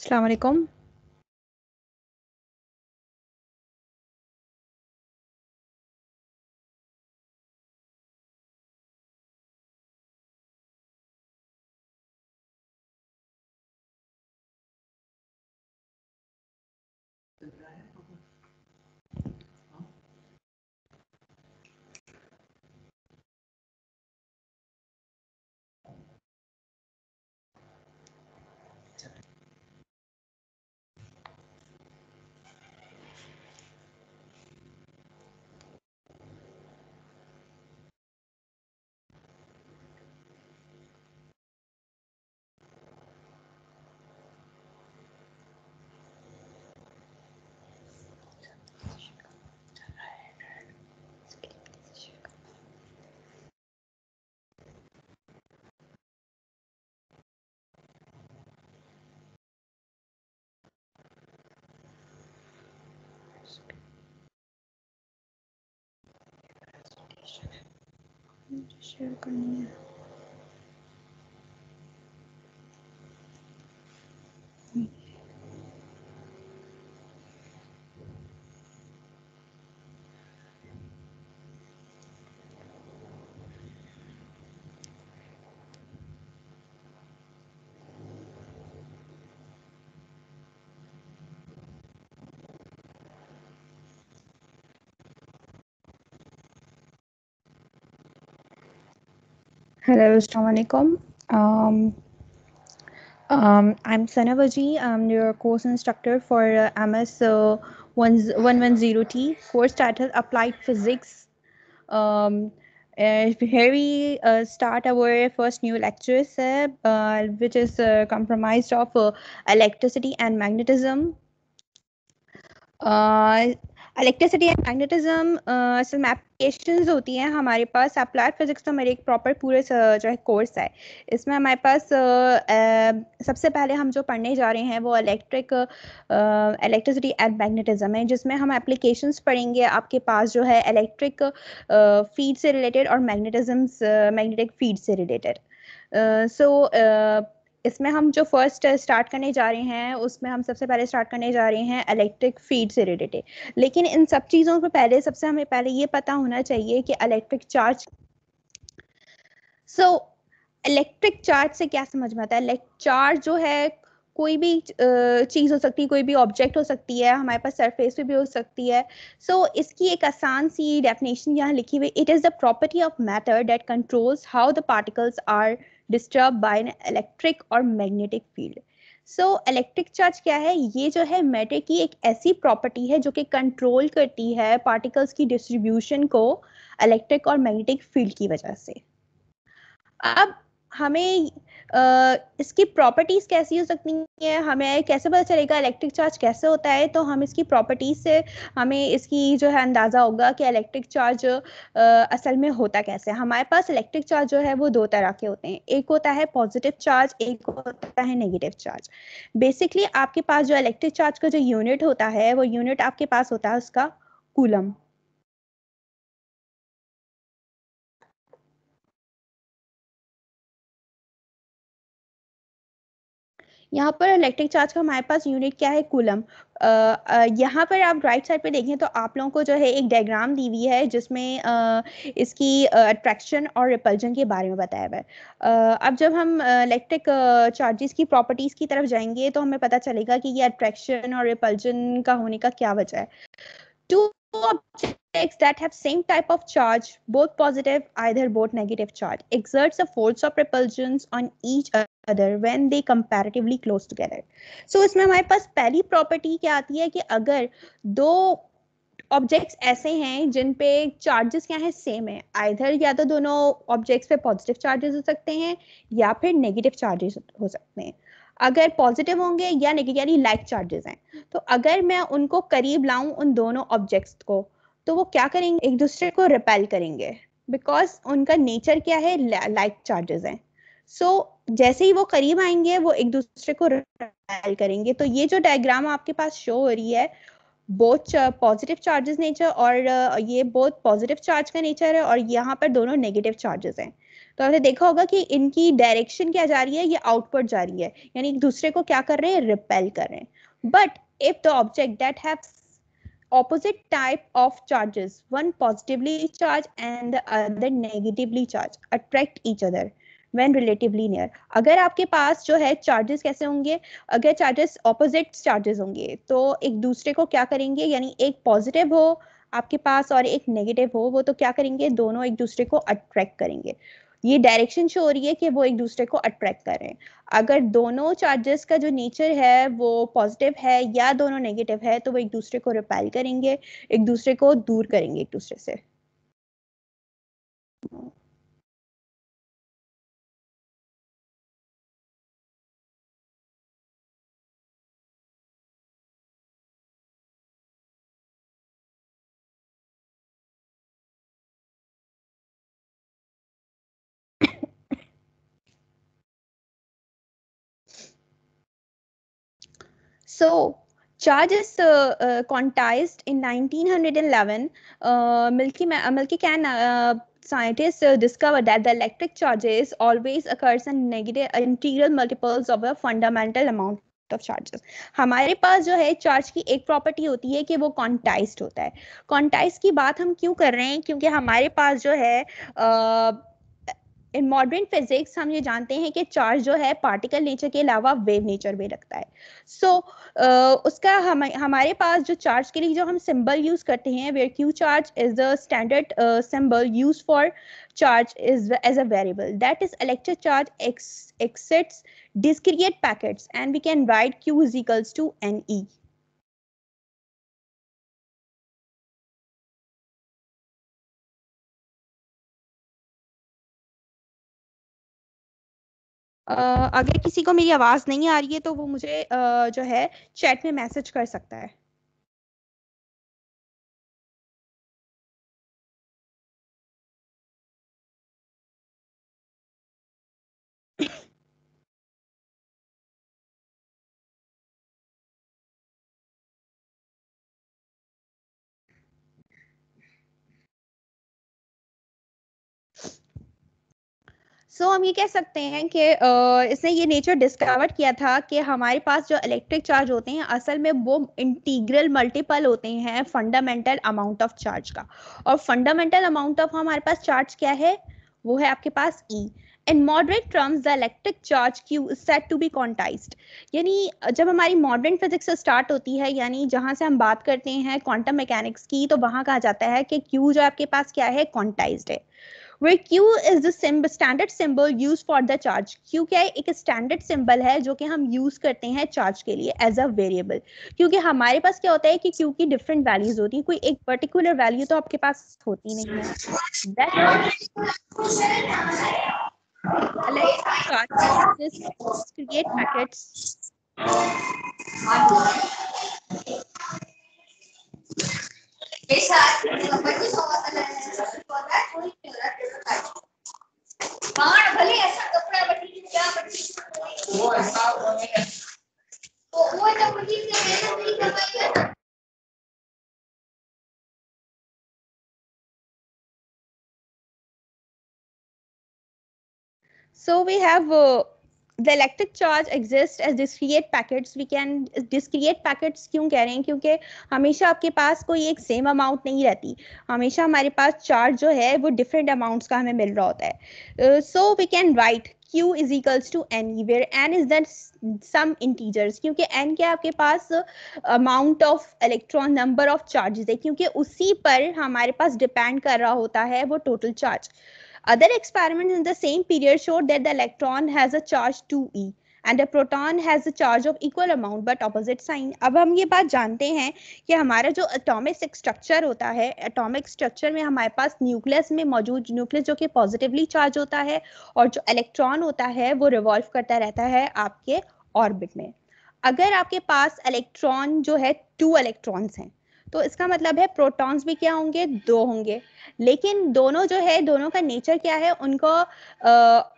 السلام عليكم Широко меня. Hello, Assalamualaikum. Um, um, I'm Sanavaji. I'm your course instructor for uh, MS 110T, course title Applied Physics. Um, eh, here we uh, start our first new lecture, uh, which is uh, comprised of uh, electricity and magnetism. Uh, electricity and magnetism असल में application होती हैं हमारे पास applied physics तो मेरे एक proper पूरे uh, जो है कोर्स है इसमें हमारे पास uh, uh, सबसे पहले हम जो पढ़ने जा रहे हैं वो इलेक्ट्रिक इलेक्ट्रिसिटी एंड मैग्नेटिज्म है जिसमें हम एप्लीकेशंस पढ़ेंगे आपके पास जो है इलेक्ट्रिक फील्ड से रिलेटेड और मैग्नेटिज्म मैग्नेटिक फील्ड से रिलेटेड सो इसमें हम जो फर्स्ट स्टार्ट uh, करने जा रहे हैं उसमें हम सबसे पहले स्टार्ट करने जा रहे हैं इलेक्ट्रिक फीड से रिलेटेड लेकिन इन सब चीज़ों पर पहले सबसे हमें पहले ये पता होना चाहिए कि electric charge so electric charge से क्या समझ में आता है चार्ज जो है कोई भी uh, चीज़ हो सकती है कोई भी ऑब्जेक्ट हो सकती है हमारे पास सरफेस पे भी हो सकती है सो so, इसकी एक आसान सी डेफिनेशन यहाँ लिखी हुई it is the property of matter that controls how the particles are disturb by an electric और magnetic field so electric charge क्या है ये जो है मैटर की एक ऐसी प्रॉपर्टी है जो कि कंट्रोल करती है पार्टिकल्स की डिस्ट्रीब्यूशन को इलेक्ट्रिक और मैग्नेटिक फील्ड की वजह से अब हमें आ, इसकी प्रॉपर्टीज कैसी हो सकती है हमें कैसे पता चलेगा इलेक्ट्रिक चार्ज कैसे होता है तो हम इसकी प्रॉपर्टीज से हमें इसकी जो है अंदाज़ा होगा कि इलेक्ट्रिक चार्ज असल में होता कैसे हमारे पास इलेक्ट्रिक चार्ज जो है वो दो तरह के होते हैं एक होता है पॉजिटिव चार्ज एक होता है नेगेटिव चार्ज बेसिकली आपके पास जो इलेक्ट्रिक चार्ज का जो यूनिट होता है वो यूनिट आपके पास होता है उसका कूलम यहाँ पर इलेक्ट्रिक चार्ज का हमारे पास यूनिट क्या है कुलम यहाँ पर आप राइट साइड पे देखें तो आप लोगों को जो है एक डायग्राम दी हुई है जिसमें आ, इसकी अट्रैक्शन और रिपल्जन के बारे में बताया हुआ है अब जब हम इलेक्ट्रिक चार्जेस की प्रॉपर्टीज़ की तरफ जाएंगे तो हमें पता चलेगा कि ये अट्रैक्शन और रिपल्जन का होने का क्या वजह है two object objects that have same type of charge, both positive, either both negative charge, exerts a force of repulsion on each other when they comparatively close together. So isme hamare paas pehli property kya aati hai ki agar do objects ऐसे हैं जिन पे charges क्या है same है either या तो दोनों objects पे पॉजिटिव चार्जेस हो सकते हैं या फिर नेगेटिव चार्जेस हो सकते हैं अगर पॉजिटिव होंगे या नेगेटिव यानी लाइक चार्जेस हैं तो अगर मैं उनको करीब लाऊं उन दोनों ऑब्जेक्ट्स को तो वो क्या करेंगे एक दूसरे को रिपेल करेंगे बिकॉज उनका नेचर क्या है लाइक चार्जेस हैं सो जैसे ही वो करीब आएंगे वो एक दूसरे को रिपेल करेंगे तो ये जो डायग्राम आपके पास शो हो रही है बहुत पॉजिटिव चार्जेस नेचर और ये बहुत पॉजिटिव चार्ज का नेचर है और यहाँ पर दोनों नेगेटिव चार्जेस हैं तो आपने देखा होगा कि इनकी डायरेक्शन क्या जा रही है ये आउटपुट जा रही है यानी एक दूसरे को क्या कर रहे हैं रिपेल कर रहे हैं but if the object that have opposite type of charges, one positively charged and the other negatively charged, attract each other. When relatively near अगर आपके पास जो है चार्जेस कैसे होंगे अगर चार्जेस ऑपोजिट चार्जेस होंगे तो एक दूसरे को क्या करेंगे यानी एक पॉजिटिव हो आपके पास और एक नेगेटिव हो वो तो क्या करेंगे दोनों एक दूसरे को अट्रैक्ट करेंगे ये डायरेक्शन शो हो रही है कि वो एक दूसरे को अट्रैक्ट करें अगर दोनों चार्जेस का जो नेचर है वो पॉजिटिव है या दोनों नेगेटिव है तो वो एक दूसरे को रिपेल करेंगे एक दूसरे को दूर करेंगे एक दूसरे से So charge is uh, uh, quantized in 1911. Uh, Milky, Ma- Milky can uh, scientists uh, discovered that the electric charges always occurs in negative uh, integral multiples of a fundamental amount of charges हमारे पास जो है charge की एक property होती है कि वो कॉन्टाइज होता है कॉन्टाइज की बात हम क्यों कर रहे हैं क्योंकि हमारे पास जो है आ, इन मॉडर्न फिजिक्स हम ये जानते हैं कि चार्ज जो है पार्टिकल नेचर के अलावा वेव नेचर में रखता है सो so, uh, उसका हम हमारे पास जो चार्ज के लिए जो हम सिंबल यूज करते हैं where Q charge is the standard symbol use for charge is as a variable that is electric charge ex exists discrete packets and we can write Q is equals to N E अगर किसी को मेरी आवाज़ नहीं आ रही है तो वो मुझे जो है चैट में मैसेज कर सकता है सो so, हम ये कह सकते हैं कि इसने ये नेचर डिस्कवर किया था कि हमारे पास जो इलेक्ट्रिक चार्ज होते हैं असल में वो इंटीग्रल मल्टीपल होते हैं फंडामेंटल अमाउंट ऑफ चार्ज का और फंडामेंटल अमाउंट ऑफ हमारे पास चार्ज क्या है वो है आपके पास E in moderate terms the electric charge Q is set to be quantized यानी जब हमारी मॉडर्न फिजिक्स से स्टार्ट होती है यानी जहाँ से हम बात करते हैं क्वांटम मैकेनिक्स की तो वहाँ कहा जाता है कि क्यू जो आपके पास क्या है क्वांटाइज्ड है where Q is the symbol, standard symbol used for the charge. Q क्या है एक standard symbol है जो कि हम use करते हैं charge के लिए as a variable. क्योंकि हमारे पास क्या होता है कि Q की different values होती हैं कोई एक particular value तो आपके पास होती नहीं है. That Let's start this create packets. So we have uh, the electric charge exists as discrete packets we can discrete packets kyun keh rahe hain kyunki hamesha aapke paas koi ek same amount nahi rehti hamesha hamare paas charge jo hai wo different amounts ka hame mil raha hota hai uh, so we can write Q is equals to n where n is that some integers kyunki n क्या aapke paas amount of electron number of charges hai kyunki usi par hamare paas depend kar raha hota hai wo total charge Other experiments in the same period showed that the electron has a charge 2e and a proton has a charge of equal amount but opposite sign अब हम ये बात जानते हैं कि हमारा जो atomic structure होता है एटॉमिक स्ट्रक्चर में हमारे पास न्यूक्लियस में मौजूद न्यूक्लियस जो कि पॉजिटिवली चार्ज होता है और जो इलेक्ट्रॉन होता है वो रिवॉल्व करता रहता है आपके ऑर्बिट में अगर आपके पास इलेक्ट्रॉन जो है टू इलेक्ट्रॉन्स हैं तो इसका मतलब है प्रोटॉन्स भी क्या होंगे दो होंगे लेकिन दोनों जो है दोनों का नेचर क्या है उनका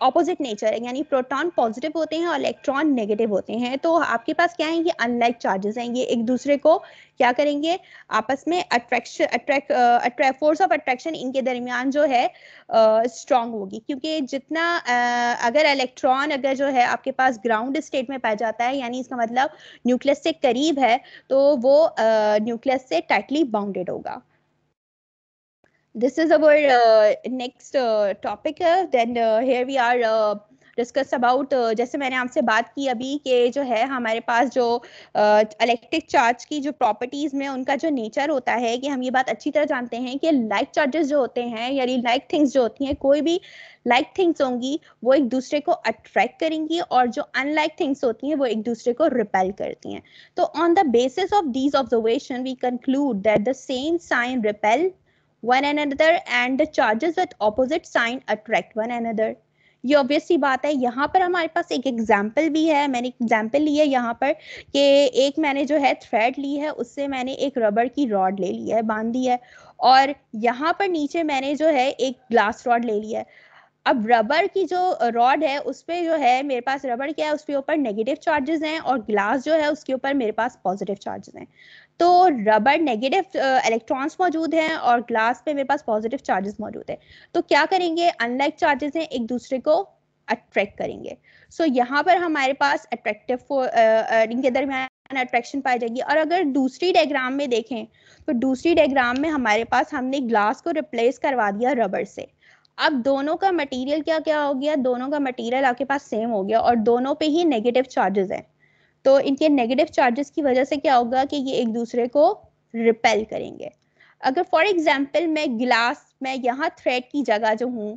ऑपोजिट नेचर है यानी प्रोटॉन पॉजिटिव होते हैं और इलेक्ट्रॉन नेगेटिव होते हैं तो आपके पास क्या है ये अनलाइक चार्जेस हैं ये एक दूसरे को क्या करेंगे आपस में attraction attract force of attraction इनके दरमियान जो है स्ट्रॉन्ग होगी क्योंकि जितना uh, अगर इलेक्ट्रॉन अगर जो है आपके पास ग्राउंड स्टेट में पाया जाता है यानी इसका मतलब न्यूक्लियस से करीब है तो वो न्यूक्लियस uh, से टाइटली बाउंडेड होगा this is our uh, next uh, topic uh, then here we are discuss about uh, जैसे मैंने आपसे बात की अभी के जो है हमारे पास जो इलेक्ट्रिक चार्ज की जो प्रॉपर्टीज में उनका जो नेचर होता है कि हम ये बात अच्छी तरह जानते हैं कि लाइक चार्जेस जो होते हैं यानी लाइक थिंग्स जो होती हैं कोई भी लाइक like थिंग्स होंगी वो एक दूसरे को अट्रैक्ट करेंगी और जो अनलाइक थिंग्स होती हैं वो एक दूसरे को रिपेल करती हैं तो on the basis of these observation we conclude that the same sign repel one another and the charges with opposite sign attract one another ये ऑब्वियस सी बात है यहाँ पर हमारे पास एक एग्जाम्पल भी है मैंने एग्जाम्पल ली है यहाँ पर कि एक मैंने जो है थ्रेड ली है उससे मैंने एक रबर की रॉड ले ली है बांध दी है और यहाँ पर नीचे मैंने जो है एक ग्लास रॉड ले लिया है अब रबर की जो रॉड है उस पर जो है मेरे पास रबर क्या है उसके ऊपर नेगेटिव चार्जेस हैं और ग्लास जो है उसके ऊपर मेरे पास पॉजिटिव चार्जेस हैं तो रबर नेगेटिव इलेक्ट्रॉन्स मौजूद हैं और ग्लास पे मेरे पास पॉजिटिव चार्जेस मौजूद हैं तो क्या करेंगे अनलाइक चार्जेस हैं एक दूसरे को अट्रैक्ट करेंगे सो so, यहाँ पर हमारे पास अट्रैक्टिव uh, uh, इनके दरमियान अट्रैक्शन पाई जाएगी और अगर दूसरी डायग्राम में देखें तो दूसरी डायग्राम में हमारे पास हमने ग्लास को रिप्लेस करवा दिया रबर से अब दोनों का मटेरियल क्या क्या हो गया दोनों का मटेरियल आपके पास सेम हो गया और दोनों पे ही नेगेटिव चार्जेस हैं तो इनके नेगेटिव चार्जेस की वजह से क्या होगा कि ये एक दूसरे को रिपेल करेंगे अगर फॉर एग्जाम्पल मैं गिलास में यहाँ थ्रेड की जगह जो हूँ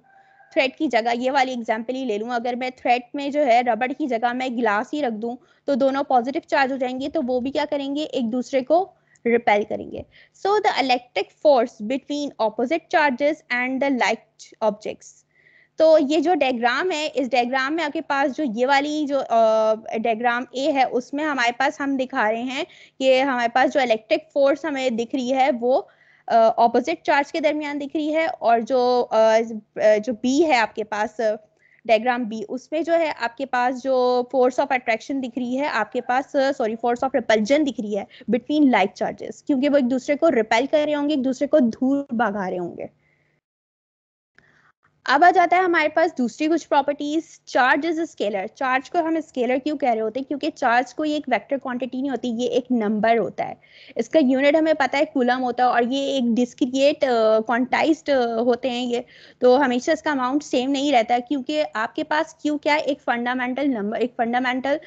थ्रेड की जगह ये वाली एग्जाम्पल ही ले लूँ अगर मैं थ्रेड में जो है रबड़ की जगह मैं गिलास ही रख दूँ तो दोनों पॉजिटिव चार्ज हो जाएंगे तो वो भी क्या करेंगे एक दूसरे को रिपेल करेंगे so the electric force between opposite charges and the light objects तो ये जो डायग्राम है इस डायग्राम में आपके पास जो ये वाली जो डायग्राम ए है उसमें हमारे पास हम दिखा रहे हैं कि हमारे पास जो इलेक्ट्रिक फोर्स हमें दिख रही है वो ऑपोजिट चार्ज के दरमियान दिख रही है और जो आ, जो बी है आपके पास डायग्राम बी उसमें जो है आपके पास जो फोर्स ऑफ अट्रैक्शन दिख रही है आपके पास सॉरी फोर्स ऑफ रिपल्जन दिख रही है बिटवीन लाइक चार्जेस क्योंकि वो एक दूसरे को रिपेल कर रहे होंगे एक दूसरे को दूर भगा रहे होंगे अब आ जाता है हमारे पास दूसरी कुछ properties charge is scalar charge को हम स्केलर क्यों कह रहे होते हैं क्योंकि चार्ज को एक वेक्टर क्वांटिटी नहीं होती ये एक नंबर होता है इसका यूनिट हमें पता है कूलम होता है और ये एक डिस्क्रिएट uh, uh, होते हैं ये तो हमेशा इसका अमाउंट सेम नहीं रहता क्योंकि आपके पास क्यों क्या है एक फंडामेंटल नंबर एक fundamental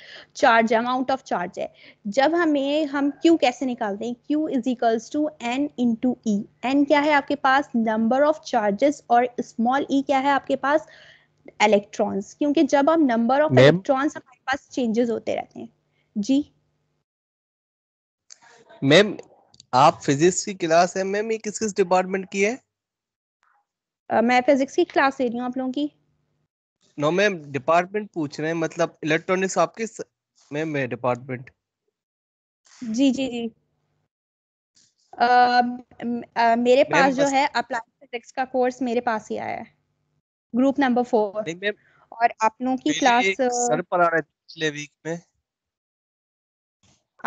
charge amount of charge है जब हमें हम क्यू कैसे निकालते हैं Q is equals to N in E N क्या है आपके पास नंबर ऑफ चार्जेस और स्मॉल ई e क्या है आपके पास इलेक्ट्रॉन्स क्योंकि जब आप नंबर ऑफ इलेक्ट्रॉन्स हमारे पास चेंजेस होते रहते हैं जी मैम आप फिजिक्स की क्लास है मैम ये किस किस डिपार्टमेंट की है आ, मैं फिजिक्स की क्लास ले रही हूँ आप लोगों की नो मैम डिपार्टमेंट पूछ रहे हैं मतलब इलेक्ट्रॉनिक्स आपके स... मैम मैं डिपार्टमेंट जी जी जी आ, uh, मेरे पास जो है अप्लाइड फिजिक्स का कोर्स मेरे पास ही आया है ग्रुप नंबर फोर और आप लोगों की क्लास uh, सर पर आ पिछले वीक में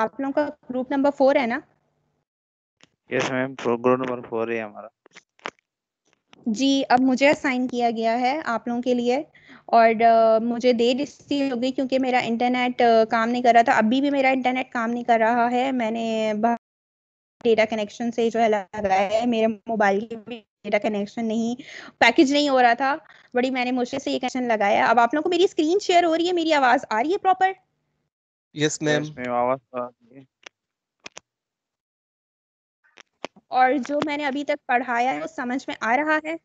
आप लोगों का ग्रुप नंबर फोर है ना yes ma'am group number four है हमारा जी अब मुझे असाइन किया गया है आप लोगों के लिए और uh, मुझे देर इसलिए हो गई क्योंकि मेरा इंटरनेट uh, काम नहीं कर रहा था अभी भी मेरा इंटरनेट काम नहीं कर रहा है मैंने डेटा कनेक्शन से जो है लगाया है मेरे मोबाइल की भी डेटा कनेक्शन नहीं पैकेज नहीं हो रहा था बड़ी मैंने मुश्किल से ये कनेक्शन लगाया अब आप लोगों को मेरी स्क्रीन शेयर हो रही है मेरी आवाज आ रही है प्रॉपर यस मैम आवाज आ रही है और जो मैंने अभी तक पढ़ाया है वो समझ में आ रहा है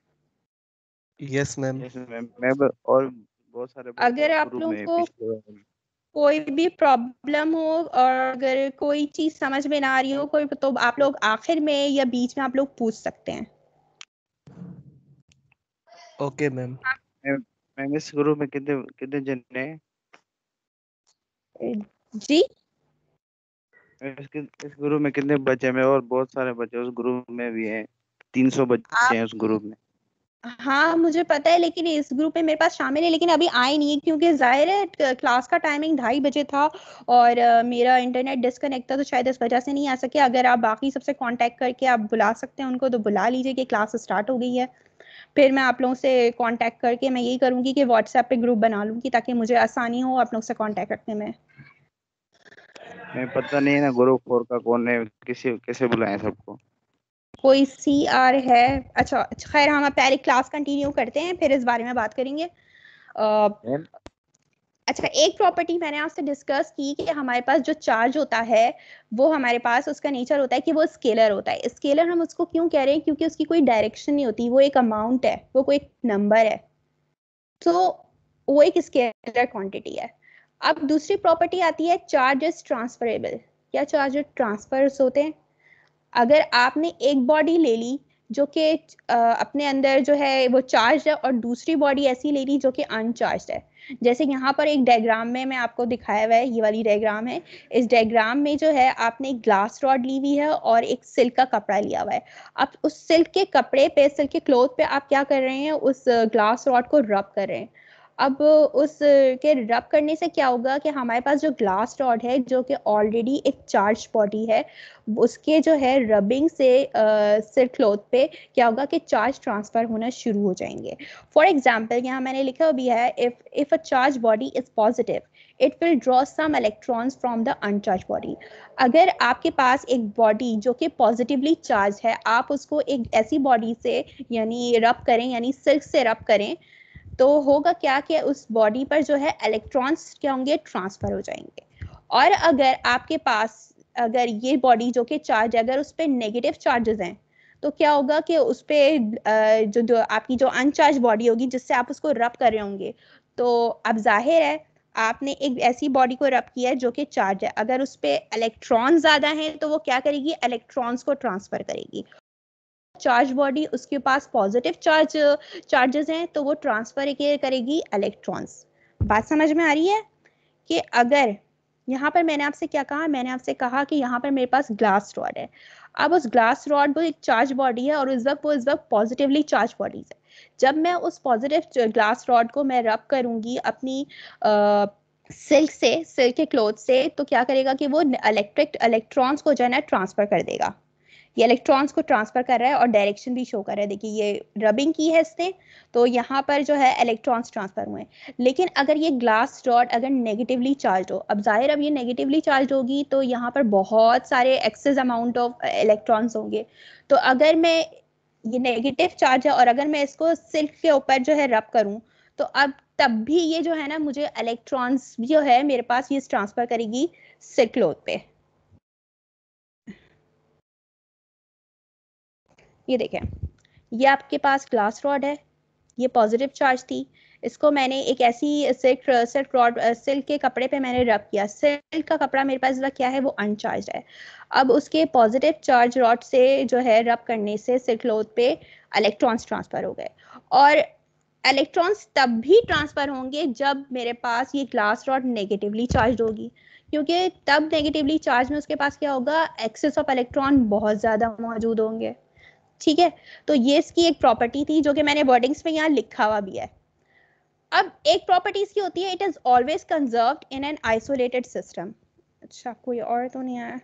यस मैम मैम और बहुत सारे अगर आप लोगों को कोई भी प्रॉब्लम हो और अगर कोई चीज समझ में ना आ रही हो कोई तो आप लोग आखिर में या बीच में आप लोग पूछ सकते हैं ओके मैम मैम इस ग्रुप में कितने कितने जन हैं जी इस ग्रुप में कितने बच्चे हैं और बहुत सारे बच्चे उस ग्रुप में भी हैं तीन सौ बच्चे हैं उस ग्रुप में हाँ मुझे पता है लेकिन इस ग्रुप में मेरे पास शामिल है लेकिन अभी आए नहीं है क्योंकि जाहिर है क्लास का टाइमिंग ढाई बजे था और uh, मेरा इंटरनेट डिस्कनेक्ट था तो शायद इस वजह से नहीं आ सके अगर आप बाकी सबसे कांटेक्ट करके आप बुला सकते हैं उनको तो बुला लीजिए कि क्लास स्टार्ट हो गई है फिर मैं आप लोगों से कांटेक्ट करके मैं यही करूंगी कि व्हाट्सएप पे ग्रुप बना लूंगी ताकि मुझे आसानी हो आप लोग से कांटेक्ट रखने में मैं पता नहीं है ना फोर का कौन है किसी कैसे बुलाएं सबको कोई सी आर है अच्छा, अच्छा खैर हम पहले क्लास कंटिन्यू करते हैं फिर इस बारे में बात करेंगे आ, अच्छा एक प्रॉपर्टी मैंने आपसे डिस्कस की कि हमारे पास जो चार्ज होता है वो हमारे पास उसका नेचर होता है कि वो स्केलर होता है स्केलर हम उसको क्यों कह रहे हैं क्योंकि उसकी कोई डायरेक्शन नहीं होती वो एक अमाउंट है वो कोई नंबर है तो वो एक स्केलर क्वांटिटी है अब दूसरी प्रॉपर्टी आती है चार्जेस ट्रांसफरेबल क्या चार्ज ट्रांसफर्स होते हैं अगर आपने एक बॉडी ले ली जो कि अपने अंदर जो है वो चार्ज है और दूसरी बॉडी ऐसी ले ली जो कि अनचार्ज है जैसे यहाँ पर एक डायग्राम में मैं आपको दिखाया हुआ है ये वाली डायग्राम है इस डायग्राम में जो है आपने एक ग्लास रॉड ली हुई है और एक सिल्क का कपड़ा लिया हुआ है आप उस सिल्क के कपड़े पे सिल्क के क्लोथ पे आप क्या कर रहे हैं उस ग्लास रॉड को रब कर रहे हैं अब उस के रब करने से क्या होगा कि हमारे पास जो ग्लास रॉड है जो कि ऑलरेडी एक चार्ज बॉडी है उसके जो है रबिंग से आ, सिर क्लोथ पे क्या होगा कि चार्ज ट्रांसफ़र होना शुरू हो जाएंगे फॉर एग्जाम्पल यहाँ मैंने लिखा भी है if if a charge body is positive it will draw some electrons from the uncharge body अगर आपके पास एक बॉडी जो कि पॉजिटिवली चार्ज है आप उसको एक ऐसी बॉडी से यानी रब करें यानी सिल्क से रब करें तो होगा क्या कि उस बॉडी पर जो है इलेक्ट्रॉन्स क्या होंगे ट्रांसफर हो जाएंगे और अगर आपके पास अगर ये बॉडी जो कि चार्ज है अगर उस पर नेगेटिव चार्जेस हैं तो क्या होगा कि उस पर जो जो आपकी जो अनचार्ज बॉडी होगी जिससे आप उसको रब कर रहे होंगे तो अब जाहिर है आपने एक ऐसी बॉडी को रब किया है जो कि चार्ज है अगर उस पर इलेक्ट्रॉन ज़्यादा हैं तो वो क्या करेगी इलेक्ट्रॉन्स को ट्रांसफ़र करेगी चार्ज बॉडी उसके पास पॉजिटिव चार्ज चार्जेस हैं तो वो ट्रांसफर करेगी इलेक्ट्रॉन्स बात समझ में आ रही है कि अगर यहाँ पर मैंने आपसे क्या कहा मैंने आपसे कहा कि यहाँ पर मेरे पास ग्लास रॉड है अब उस ग्लास रॉड वो एक चार्ज बॉडी है और उस वक्त वो इस वक्त पॉजिटिवली चार्ज बॉडीज है जब मैं उस पॉजिटिव ग्लास रॉड को मैं रब करूंगी अपनी आ, सिल्क से सिल्क के क्लोथ से तो क्या करेगा कि वो इलेक्ट्रिक इलेक्ट्रॉन्स को जो है ना ट्रांसफर कर देगा ये इलेक्ट्रॉन्स को ट्रांसफर कर रहा है और डायरेक्शन भी शो कर रहा है देखिए ये रबिंग की है इसने तो यहाँ पर जो है इलेक्ट्रॉन्स ट्रांसफर हुए लेकिन अगर ये ग्लास डॉट अगर नेगेटिवली चार्ज हो अब जाहिर अब ये नेगेटिवली चार्ज होगी तो यहाँ पर बहुत सारे एक्सेस अमाउंट ऑफ इलेक्ट्रॉन्स होंगे तो अगर मैं ये नेगेटिव चार्ज है और अगर मैं इसको सिल्क के ऊपर जो है रब करूँ तो अब तब भी ये जो है ना मुझे इलेक्ट्रॉन्स जो है मेरे पास ये ट्रांसफर करेगी सिल्क क्लोथ पे ये देखें ये आपके पास ग्लास रॉड है ये पॉजिटिव चार्ज थी इसको मैंने एक ऐसी सिल्क सिल्क रॉड सिल्क के कपड़े पे मैंने रब किया सिल्क का कपड़ा मेरे पास क्या है वो अनचार्ज है अब उसके पॉजिटिव चार्ज रॉड से जो है रब करने से सिल्क लोथ पे इलेक्ट्रॉन्स ट्रांसफ़र हो गए और इलेक्ट्रॉन्स तब भी ट्रांसफ़र होंगे जब मेरे पास ये ग्लास रॉड नेगेटिवली चार्ज होगी क्योंकि तब नेगेटिवली चार्ज में उसके पास क्या होगा एक्सेस ऑफ इलेक्ट्रॉन बहुत ज़्यादा मौजूद होंगे ठीक है तो ये इसकी एक प्रॉपर्टी थी जो कि मैंने वर्डिंग्स में यहाँ लिखा हुआ भी है अब एक प्रॉपर्टीज की होती है it is always conserve in an isolated system अच्छा कोई और तो नहीं आया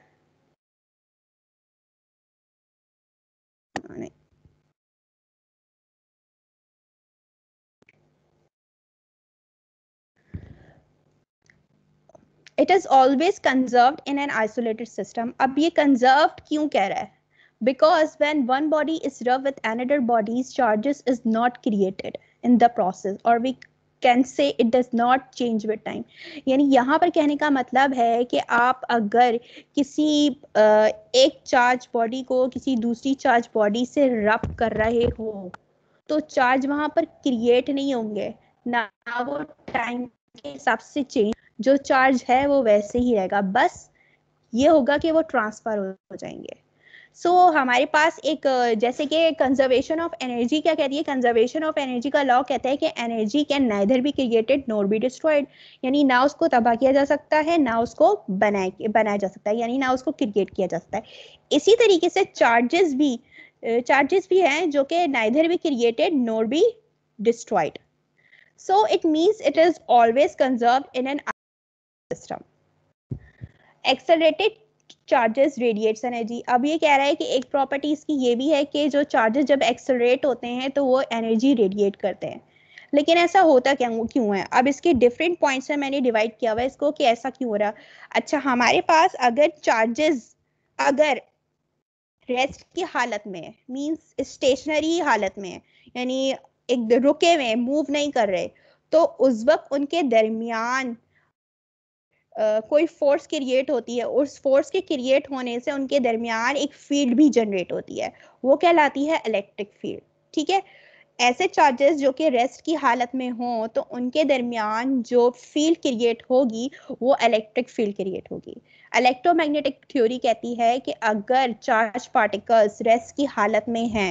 it is always conserve in an isolated system अब ये कंजर्व क्यों कह रहा है because when one body is rubbed with another body's charges is not created in the process or we can say it does not change with time यानी यहाँ पर कहने का मतलब है कि आप अगर किसी एक चार्ज बॉडी को किसी दूसरी चार्ज बॉडी से रब कर रहे हो तो चार्ज वहाँ पर क्रिएट नहीं होंगे ना वो टाइम के हिसाब से चेंज जो चार्ज है वो वैसे ही रहेगा बस ये होगा कि वो ट्रांसफर हो जाएंगे सो so, हमारे पास एक जैसे कि कंजर्वेशन ऑफ एनर्जी क्या कहती है कंजर्वेशन ऑफ एनर्जी का लॉ कहता है कि energy can neither be created nor be destroyed यानी ना उसको तबाह किया जा सकता है ना उसको बनाया बनाया जा सकता है यानी ना उसको क्रिएट किया जा सकता है इसी तरीके से चार्जेस भी चार्जेस भी हैं जो कि neither be created nor be destroyed so it means it is always conserve in an system accelerated charges radiates energy अब ये कह रहा है कि एक प्रॉपर्टी इसकी ये भी है कि जो चार्जेस जब एक्सलरेट होते हैं तो वो एनर्जी रेडिएट करते हैं लेकिन ऐसा होता क्या क्यों है अब इसके डिफरेंट पॉइंट्स में मैंने डिवाइड किया हुआ है इसको कि ऐसा क्यों हो रहा अच्छा हमारे पास अगर चार्जेस अगर रेस्ट की हालत में मींस स्टेशनरी हालत में यानी एक रुके हुए मूव नहीं कर रहे तो उस वक्त उनके दरमियान कोई फोर्स क्रिएट होती है उस फोर्स के क्रिएट होने से उनके दरमियान एक फील्ड भी जनरेट होती है वो कहलाती है इलेक्ट्रिक फील्ड ठीक है ऐसे चार्जेस जो कि रेस्ट की हालत में हों तो उनके दरमियान जो फील्ड क्रिएट होगी वो इलेक्ट्रिक फील्ड क्रिएट होगी इलेक्ट्रोमैग्नेटिक थ्योरी कहती है कि अगर चार्ज पार्टिकल्स रेस्ट की हालत में हैं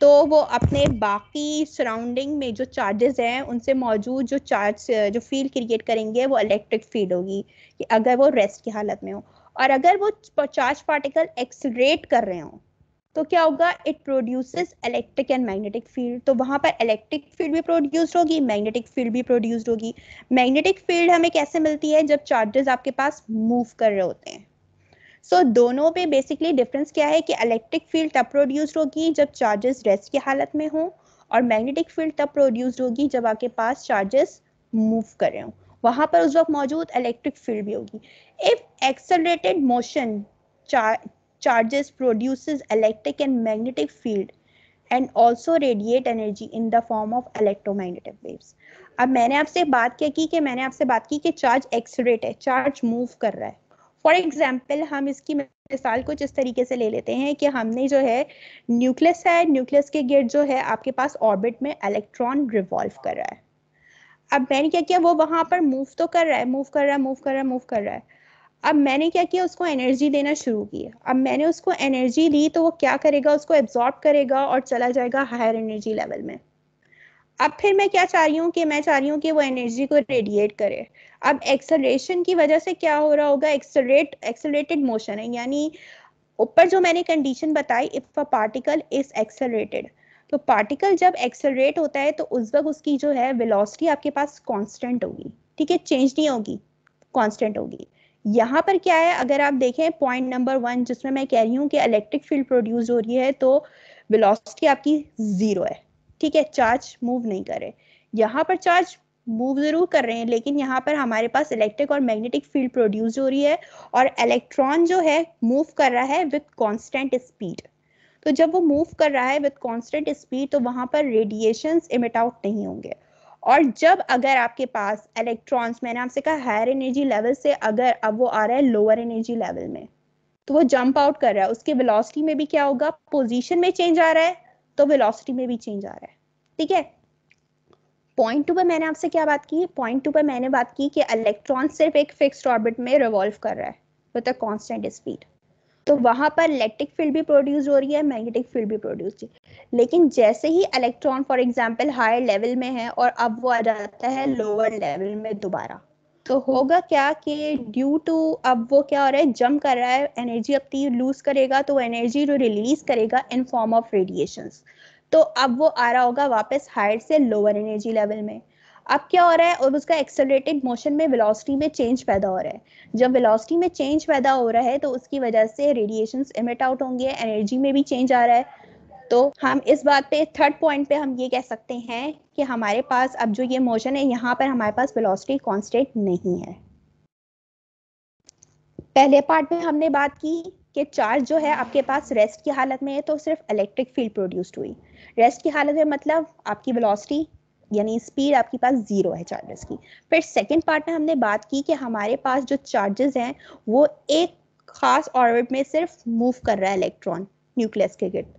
तो वो अपने बाकी सराउंडिंग में जो चार्जेस हैं उनसे मौजूद जो चार्ज जो फील्ड क्रिएट करेंगे वो इलेक्ट्रिक फील्ड होगी कि अगर वो रेस्ट की हालत में हो और अगर वो चार्ज पार्टिकल एक्सलरेट कर रहे हों तो क्या होगा it produces electric and magnetic field तो वहां पर इलेक्ट्रिक फील्ड भी प्रोड्यूस्ड होगी मैग्नेटिक फील्ड भी प्रोड्यूस्ड होगी मैग्नेटिक फील्ड हमें कैसे मिलती है जब चार्जेस आपके पास मूव कर रहे होते हैं सो so, दोनों पे बेसिकली डिफरेंस क्या है कि इलेक्ट्रिक फील्ड तब प्रोड्यूस्ड होगी जब चार्जेस रेस्ट की हालत में हो और मैग्नेटिक फील्ड तब प्रोड्यूस्ड होगी जब आपके पास चार्जेस मूव कर रहे हो वहां पर उस वक्त मौजूद इलेक्ट्रिक फील्ड भी होगी if accelerated motion charges produces electric and magnetic field and also radiate energy in the form of electromagnetic waves अब मैंने आपसे बात क्या की कि मैंने आपसे बात की कि चार्ज एक्सरेट है चार्ज मूव कर रहा है फॉर एग्जाम्पल हम इसकी मिसाल कुछ इस तरीके से ले लेते हैं कि हमने जो है न्यूक्लियस है न्यूक्लियस के गेट जो है आपके पास ऑर्बिट में इलेक्ट्रॉन रिवॉल्व कर रहा है अब मैंने क्या किया वो वहां पर मूव तो कर रहा है मूव कर रहा है मूव कर रहा है मूव कर रहा है अब मैंने क्या किया उसको एनर्जी देना शुरू किया अब मैंने उसको एनर्जी दी तो वो क्या करेगा उसको एब्जॉर्ब करेगा और चला जाएगा हायर एनर्जी लेवल में अब फिर मैं क्या चाह रही हूँ कि मैं चाह रही हूँ कि वो एनर्जी को रेडिएट करे अब एक्सलेशन की वजह से क्या हो रहा होगा एक्सलेट एक्सलेटेड मोशन है यानी ऊपर जो मैंने कंडीशन बताई if a particle is accelerated तो पार्टिकल जब एक्सलरेट होता है तो उस वक्त उसकी जो है वेलोसिटी आपके पास कांस्टेंट होगी ठीक है चेंज नहीं होगी कांस्टेंट होगी यहाँ पर क्या है अगर आप देखें पॉइंट नंबर वन जिसमें मैं कह रही हूँ कि इलेक्ट्रिक फील्ड प्रोड्यूस हो रही है तो वेलोसिटी आपकी जीरो है ठीक है चार्ज मूव नहीं करे यहाँ पर चार्ज मूव जरूर कर रहे हैं लेकिन यहाँ पर हमारे पास इलेक्ट्रिक और मैग्नेटिक फील्ड प्रोड्यूस हो रही है और इलेक्ट्रॉन जो है मूव कर रहा है विथ कॉन्स्टेंट स्पीड तो जब वो मूव कर रहा है विथ कॉन्स्टेंट स्पीड तो वहां पर रेडिएशन इमिट आउट नहीं होंगे और जब अगर आपके पास इलेक्ट्रॉन्स मैंने आपसे कहा हायर एनर्जी लेवल से अगर अब वो आ रहा है लोअर एनर्जी लेवल में तो वो जंप आउट कर रहा है उसके वेलोसिटी में भी क्या होगा पोजीशन में चेंज आ रहा है तो वेलोसिटी में भी चेंज आ रहा है ठीक है पॉइंट टू पर मैंने आपसे क्या बात की पॉइंट टू पर मैंने बात की कि इलेक्ट्रॉन सिर्फ एक फिक्स ऑर्बिट में रिवॉल्व कर रहा है विद अ कांस्टेंट स्पीड तो वहां पर इलेक्ट्रिक फील्ड भी प्रोड्यूस हो रही है मैग्नेटिक फील्ड भी प्रोड्यूस हो रही है लेकिन जैसे ही electron for example higher level में है और अब वो आ जाता है लोअर लेवल में दोबारा तो होगा क्या कि ड्यू टू अब वो क्या हो रहा है जम कर रहा है एनर्जी अपनी लूज करेगा तो एनर्जी जो रिलीज करेगा इन फॉर्म ऑफ रेडिएशंस तो अब वो आ रहा होगा वापस हायर से लोअर एनर्जी लेवल में अब क्या हो रहा है और उसका एक्सेलरेटेड मोशन में वेलोसिटी में चेंज पैदा हो रहा है जब वेलोसिटी में चेंज पैदा हो रहा है तो उसकी वजह से रेडिएशन इमिट आउट होंगे एनर्जी में भी चेंज आ रहा है तो हम इस बात पे थर्ड पॉइंट पे हम ये कह सकते हैं कि हमारे पास अब जो ये मोशन है यहाँ पर हमारे पास वेलोसिटी कांस्टेंट नहीं है पहले पार्ट में हमने बात की कि चार्ज जो है आपके पास रेस्ट की हालत में है तो सिर्फ इलेक्ट्रिक फील्ड प्रोड्यूस्ड हुई रेस्ट की हालत में मतलब आपकी वेलोसिटी यानी स्पीड आपके पास ज़ीरो है चार्जेस की फिर सेकेंड पार्ट में हमने बात की कि हमारे पास जो चार्जेस हैं वो एक खास ऑर्बिट में सिर्फ मूव कर रहा है इलेक्ट्रॉन न्यूक्लियस के गिट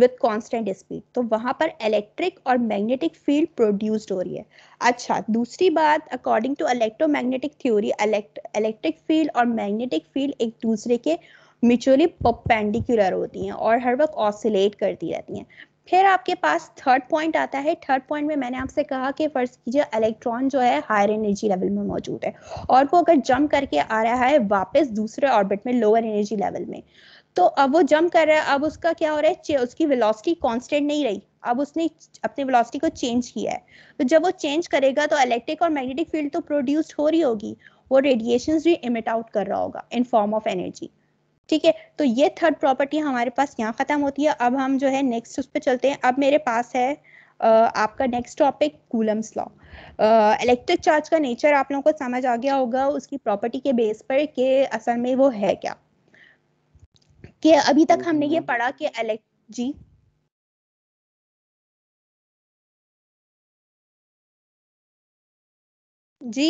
विथ कॉन्स्टेंट स्पीड तो वहाँ पर इलेक्ट्रिक और मैग्नेटिक फील्ड प्रोड्यूस्ड हो रही है अच्छा दूसरी बात according to electromagnetic theory electric field और मैग्नेटिक फील्ड एक दूसरे के म्यूचुअली परपेंडिकुलर होती हैं और हर वक्त ऑसिलेट करती रहती हैं फिर आपके पास थर्ड पॉइंट आता है थर्ड पॉइंट में मैंने आपसे कहा कि फर्ज कीजिए इलेक्ट्रॉन जो है हायर एनर्जी लेवल में मौजूद है और वो अगर जंप करके आ रहा है वापस दूसरे ऑर्बिट में लोअर एनर्जी लेवल में तो अब वो जंप कर रहा है अब उसका क्या हो रहा है उसकी वेलोसिटी कांस्टेंट नहीं रही अब उसने अपने वेलोसिटी को चेंज किया है तो जब वो चेंज करेगा तो इलेक्ट्रिक और मैग्नेटिक फील्ड तो प्रोड्यूस्ड हो रही होगी वो रेडिएशन भी इमिट आउट कर रहा होगा इन फॉर्म ऑफ एनर्जी ठीक है तो ये थर्ड प्रॉपर्टी हमारे पास यहाँ ख़त्म होती है अब हम जो है नेक्स्ट उस पर चलते हैं अब मेरे पास है Uh, आपका next topic Coulomb's law electric charge का नेचर आप लोगों को समझ आ गया होगा उसकी प्रॉपर्टी के बेस पर के असल में वो है क्या कि अभी तक हमने ये हम्म। पढ़ा कि इलेक्ट जी जी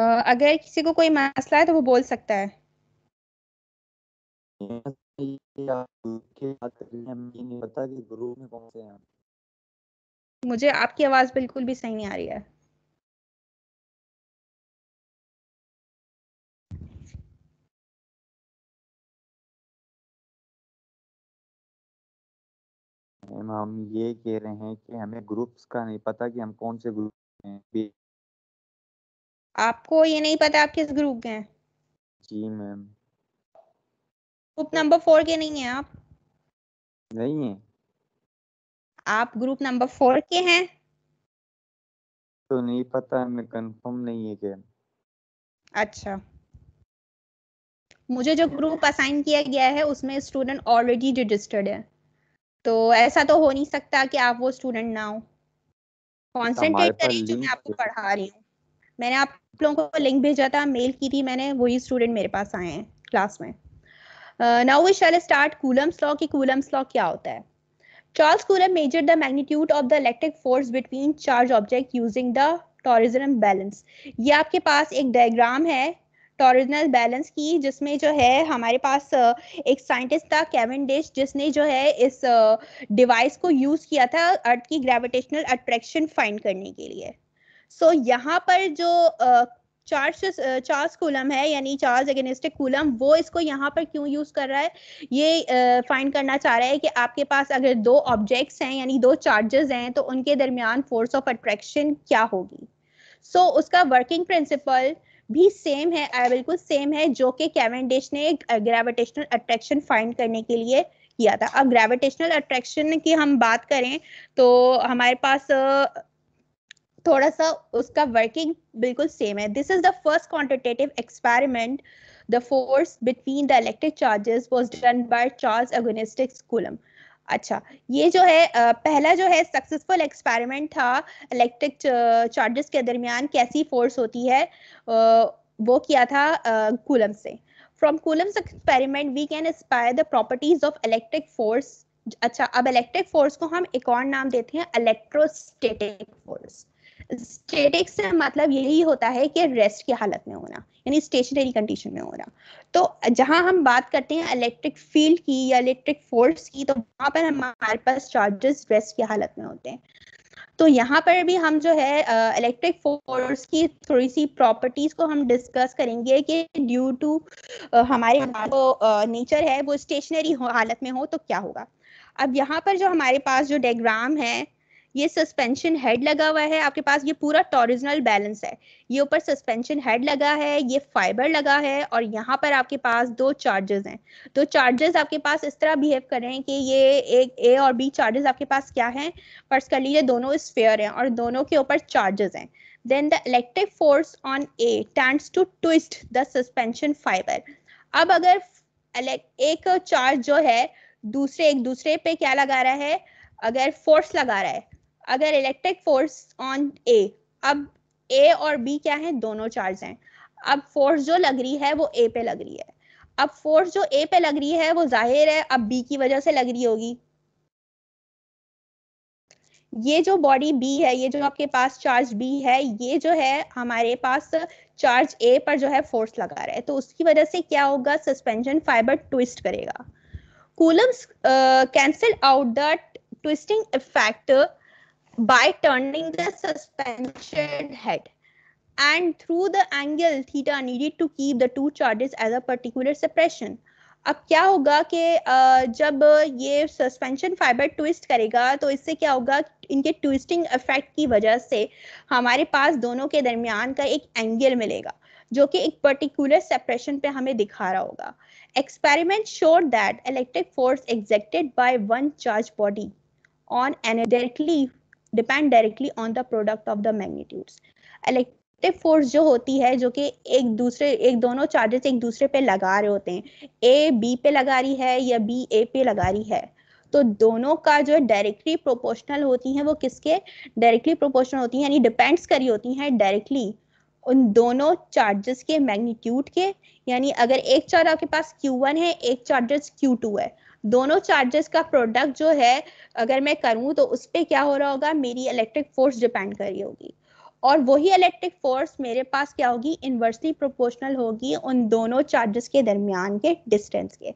अगर किसी को कोई मसला है तो वो बोल सकता है मुझे आपकी आवाज बिल्कुल भी सही नहीं आ रही है हम ये कह रहे हैं कि हमें ग्रुप्स का नहीं पता कि हम कौन से ग्रुप हैं आपको ये नहीं पता आप किस ग्रुप के हैं जी मैम ग्रुप नंबर फोर के नहीं है आप नहीं है आप ग्रुप नंबर फोर के हैं तो नहीं पता मैं कंफर्म नहीं है क्या अच्छा मुझे जो ग्रुप असाइन किया गया है उसमें स्टूडेंट ऑलरेडी रजिस्टर्ड है तो ऐसा तो हो नहीं सकता कि आप वो स्टूडेंट ना हो कॉन्सेंट्रेट करिए जो मैं आपको पढ़ा रही हूँ मैंने आप लोगों को लिंक भेजा था मेल की थी मैंने वही स्टूडेंट मेरे पास आए हैं क्लास में now we shall start Coulomb's law की कूलम्स लॉ क्या होता है Charles Coulomb measure the magnitude of the electric force between charge object using the torsional balance ये आपके पास एक डायग्राम है टोरिजनल बैलेंस की जिसमें जो है हमारे पास एक साइंटिस्ट था केविन डिश जिसने जो है इस डिवाइस को यूज किया था अर्थ की ग्रेविटेशनल अट्रैक्शन फाइंड करने के लिए सो so, यहाँ पर जो चार्ज चार्ज कूलम है यानी चार्ज अगेनिस्टिक कूलम वो इसको यहाँ पर क्यों यूज कर रहा है ये फाइंड करना चाह रहा है कि आपके पास अगर दो ऑब्जेक्ट्स हैं यानी दो चार्जेस हैं तो उनके दरमियान फोर्स ऑफ अट्रैक्शन क्या होगी सो so, उसका वर्किंग प्रिंसिपल भी सेम है बिल्कुल सेम है जो कि कैवेंडिश ने ग्रेविटेशनल अट्रैक्शन फाइंड करने के लिए किया था अब ग्रेविटेशनल अट्रैक्शन की हम बात करें तो हमारे पास थोड़ा सा उसका वर्किंग बिल्कुल सेम है this is the first quantitative experiment the force between the electric charges was done by Charles Augustin Coulomb अच्छा ये जो है पहला जो है सक्सेसफुल एक्सपेरिमेंट था इलेक्ट्रिक चार्जेस के दरमियान कैसी फोर्स होती है वो किया था कूलम से from Coulomb's experiment we can aspire the properties of electric force अच्छा अब इलेक्ट्रिक फोर्स को हम एक और नाम देते हैं इलेक्ट्रोस्टेटिक फोर्स स्टेटिक से मतलब यही होता है कि रेस्ट की हालत में होना यानी स्टेशनरी कंडीशन में होना तो जहां हम बात करते हैं इलेक्ट्रिक फील्ड की या इलेक्ट्रिक फोर्स की तो वहां पर हमारे पास चार्जेस रेस्ट की हालत में होते हैं तो यहाँ पर भी हम जो है इलेक्ट्रिक फोर्स की थोड़ी सी प्रॉपर्टीज को हम डिस्कस करेंगे कि ड्यू टू हमारे जो नेचर है वो स्टेशनरी हालत में हो तो क्या होगा अब यहाँ पर जो हमारे पास जो डायग्राम है ये सस्पेंशन हेड लगा हुआ है आपके पास ये पूरा टोरिजनल बैलेंस है ये ऊपर सस्पेंशन हेड लगा है ये फाइबर लगा है और यहाँ पर आपके पास दो चार्जेस हैं दो तो चार्जेस आपके पास इस तरह बिहेव कर रहे हैं कि ये एक ए और बी चार्जेस आपके पास क्या है फर्ज कर लीजिए दोनों स्फेयर हैं और दोनों के ऊपर चार्जेस हैं then the electric force on a tends to twist the suspension fibre अब अगर एक चार्ज जो है दूसरे एक दूसरे पे क्या लगा रहा है अगर फोर्स लगा रहा है अगर इलेक्ट्रिक फोर्स ऑन ए अब ए और बी क्या है दोनों चार्ज हैं अब फोर्स जो लग रही है वो ए पे लग रही है अब फोर्स जो ए पे लग रही है वो जाहिर है अब बी की वजह से लग रही होगी ये जो बॉडी बी है ये जो आपके पास चार्ज बी है ये जो है हमारे पास चार्ज ए पर जो है फोर्स लगा रहा है तो उसकी वजह से क्या होगा सस्पेंशन फाइबर ट्विस्ट करेगा Coulomb's cancel out the twisting effect by turning the suspension head and through the angle theta needed to keep the two charges as a particular separation. अब क्या होगा कि जब ये सस्पेंशन फाइबर ट्विस्ट करेगा तो इससे क्या होगा इनके ट्विस्टिंग इफेक्ट की वजह से हमारे पास दोनों के दरमियान का एक एंगल मिलेगा जो कि एक पर्टिकुलर सेपरेशन पे हमें दिखा रहा होगा experiment showed that electric force exerted by one charge body on an depend directly on the product of the magnitudes electric force जो होती है जो कि एक दूसरे एक दोनों चार्जेस एक दूसरे पे लगा रहे होते हैं ए बी पे लगा रही है या बी ए पे लगा रही है तो दोनों का जो डायरेक्टली प्रोपोर्शनल होती हैं वो किसके डायरेक्टली प्रोपोर्शनल होती हैं यानी डिपेंड्स करी होती हैं डायरेक्टली उन दोनों चार्जेस के मैग्नीट्यूड के यानी अगर एक चार्ज आपके पास Q1 है एक चार्जेस Q2 है दोनों चार्जेस का प्रोडक्ट जो है अगर मैं करूँ तो उस पर क्या हो रहा होगा मेरी इलेक्ट्रिक फोर्स डिपेंड करी होगी और वही इलेक्ट्रिक फोर्स मेरे पास क्या होगी इन्वर्सली प्रोपोर्शनल होगी उन दोनों चार्जेस के दरमियान के डिस्टेंस के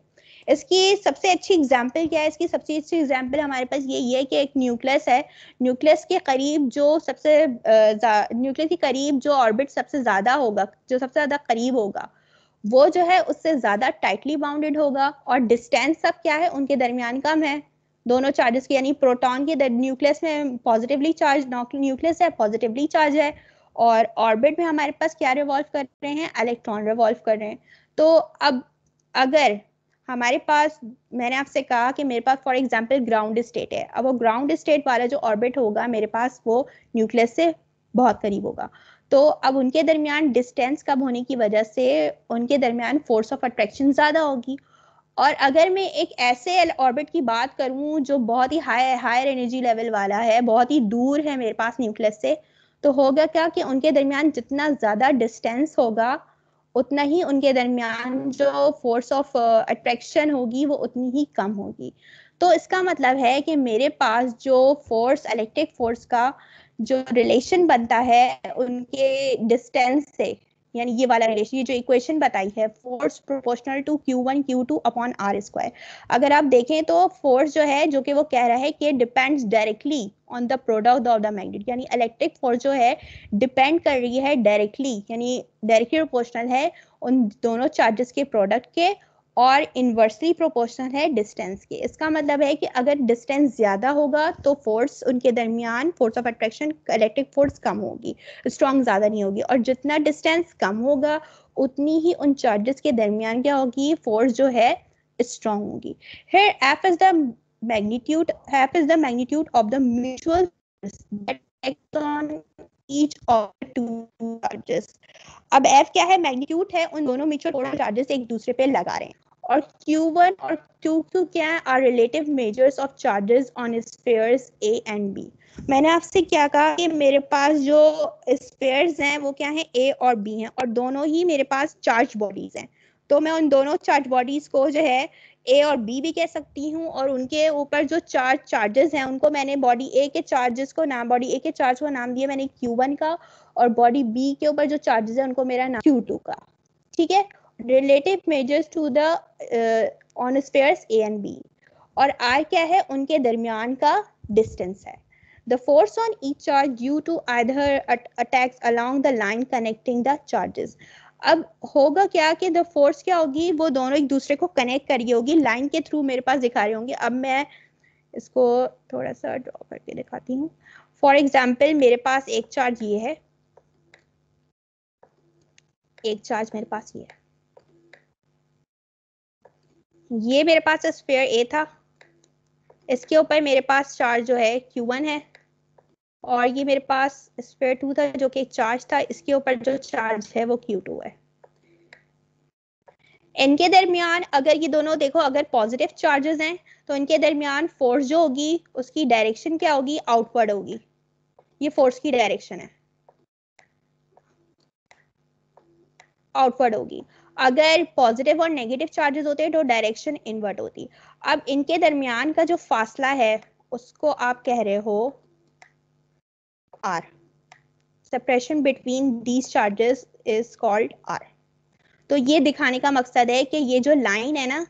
इसकी सबसे अच्छी एग्जाम्पल क्या है इसकी सबसे अच्छी एग्जाम्पल हमारे पास ये है कि एक न्यूक्लियस है न्यूक्लियस के करीब जो सबसे न्यूक्लियस के करीब जो ऑर्बिट सबसे ज़्यादा होगा जो सबसे ज़्यादा करीब होगा वो जो है उससे ज्यादा टाइटली बाउंडेड होगा और डिस्टेंस सब क्या है उनके दरमियान कम है दोनों चार्जेस की यानी प्रोटॉन के न्यूक्लियस में पॉजिटिवली चार्ज न्यूक्लियस है पॉजिटिवली चार्ज है और ऑर्बिट में हमारे पास क्या रिवॉल्व कर रहे हैं इलेक्ट्रॉन रिवॉल्व कर रहे हैं तो अब अगर हमारे पास मैंने आपसे कहा कि मेरे पास फॉर एग्जांपल ग्राउंड स्टेट है अब वो ग्राउंड स्टेट वाला जो ऑर्बिट होगा मेरे पास वो न्यूक्लियस से बहुत करीब होगा तो अब उनके दरमियान डिस्टेंस कम होने की वजह से उनके दरमियान फोर्स ऑफ अट्रैक्शन ज़्यादा होगी और अगर मैं एक ऐसे ऑर्बिट की बात करूं जो बहुत ही हाई हायर एनर्जी लेवल वाला है बहुत ही दूर है मेरे पास न्यूक्लियस से तो होगा क्या कि उनके दरमियान जितना ज़्यादा डिस्टेंस होगा उतना ही उनके दरमियान जो फोर्स ऑफ अट्रैक्शन होगी वो उतनी ही कम होगी तो इसका मतलब है कि मेरे पास जो फोर्स इलेक्ट्रिक फोर्स का जो रिलेशन बनता है उनके डिस्टेंस से यानी ये वाला रिलेशन ये जो इक्वेशन बताई है force proportional to Q one Q two upon R square अगर आप देखें तो फोर्स जो है जो कि वो कह रहा है कि depends directly on the product of the magnet यानी इलेक्ट्रिक फोर्स जो है डिपेंड कर रही है डायरेक्टली यानी डायरेक्टली प्रोपोर्शनल है उन दोनों चार्जेस के प्रोडक्ट के और इन्वर्सली प्रोपोर्शनल है डिस्टेंस के इसका मतलब है कि अगर डिस्टेंस ज़्यादा होगा तो फोर्स उनके दरमियान force of attraction electric force कम होगी स्ट्रॉन्ग ज़्यादा नहीं होगी और जितना डिस्टेंस कम होगा उतनी ही उन चार्जेस के दरमियान क्या होगी फोर्स जो है स्ट्रॉन्ग होगी फिर F is the magnitude F is the magnitude of the mutual अब f क्या है मैग्नीट्यूड है उन दोनों म्यूचुअल चार्जेस एक दूसरे पे लगा रहे हैं और Q1 और Q2 क्या है R relative measures of charges on spheres A and B मैंने आपसे क्या कहा कि मेरे पास जो स्पेयर्स हैं वो क्या हैं ए और बी हैं और दोनों ही मेरे पास चार्ज बॉडीज हैं तो मैं उन दोनों चार्ज बॉडीज को जो है ए और बी भी कह सकती हूँ और उनके ऊपर जो चार्ज चार्जेस हैं उनको मैंने बॉडी ए के चार्जेस को नाम बॉडी ए के चार्ज को नाम दिया मैंने क्यू वन का और बॉडी बी के ऊपर जो चार्जेस है उनको मेरा नाम क्यू टू का ठीक है relative measures to the on A and B और आर क्या है उनके दरमियान का डिस्टेंस है the force on each charge due to other at along the line connecting the charges अब होगा क्या कि द फोर्स क्या होगी वो दोनों एक दूसरे को कनेक्ट करी होगी लाइन के थ्रू मेरे पास दिखा रहे होंगे अब मैं इसको थोड़ा सा ड्रॉ करके दिखाती हूँ फॉर एग्जाम्पल मेरे पास एक चार्ज ये है एक चार्ज मेरे पास ये है ये मेरे पास स्पेयर ए था इसके ऊपर मेरे पास चार्ज जो है क्यू वन है और ये मेरे पास स्पेयर टू था जो कि चार्ज था इसके ऊपर जो चार्ज है वो क्यू टू है इनके दरमियान अगर ये दोनों देखो अगर पॉजिटिव चार्जेस हैं तो इनके दरमियान फोर्स जो होगी उसकी डायरेक्शन क्या होगी आउटवर्ड होगी ये फोर्स की डायरेक्शन है आउटवर्ड होगी अगर पॉजिटिव और नेगेटिव चार्जेस होते हैं तो डायरेक्शन इन्वर्ट होती अब इनके दरमियान का जो फासला है उसको आप कह रहे हो R separation between these charges is called R तो ये दिखाने का मकसद है कि ये जो लाइन है ना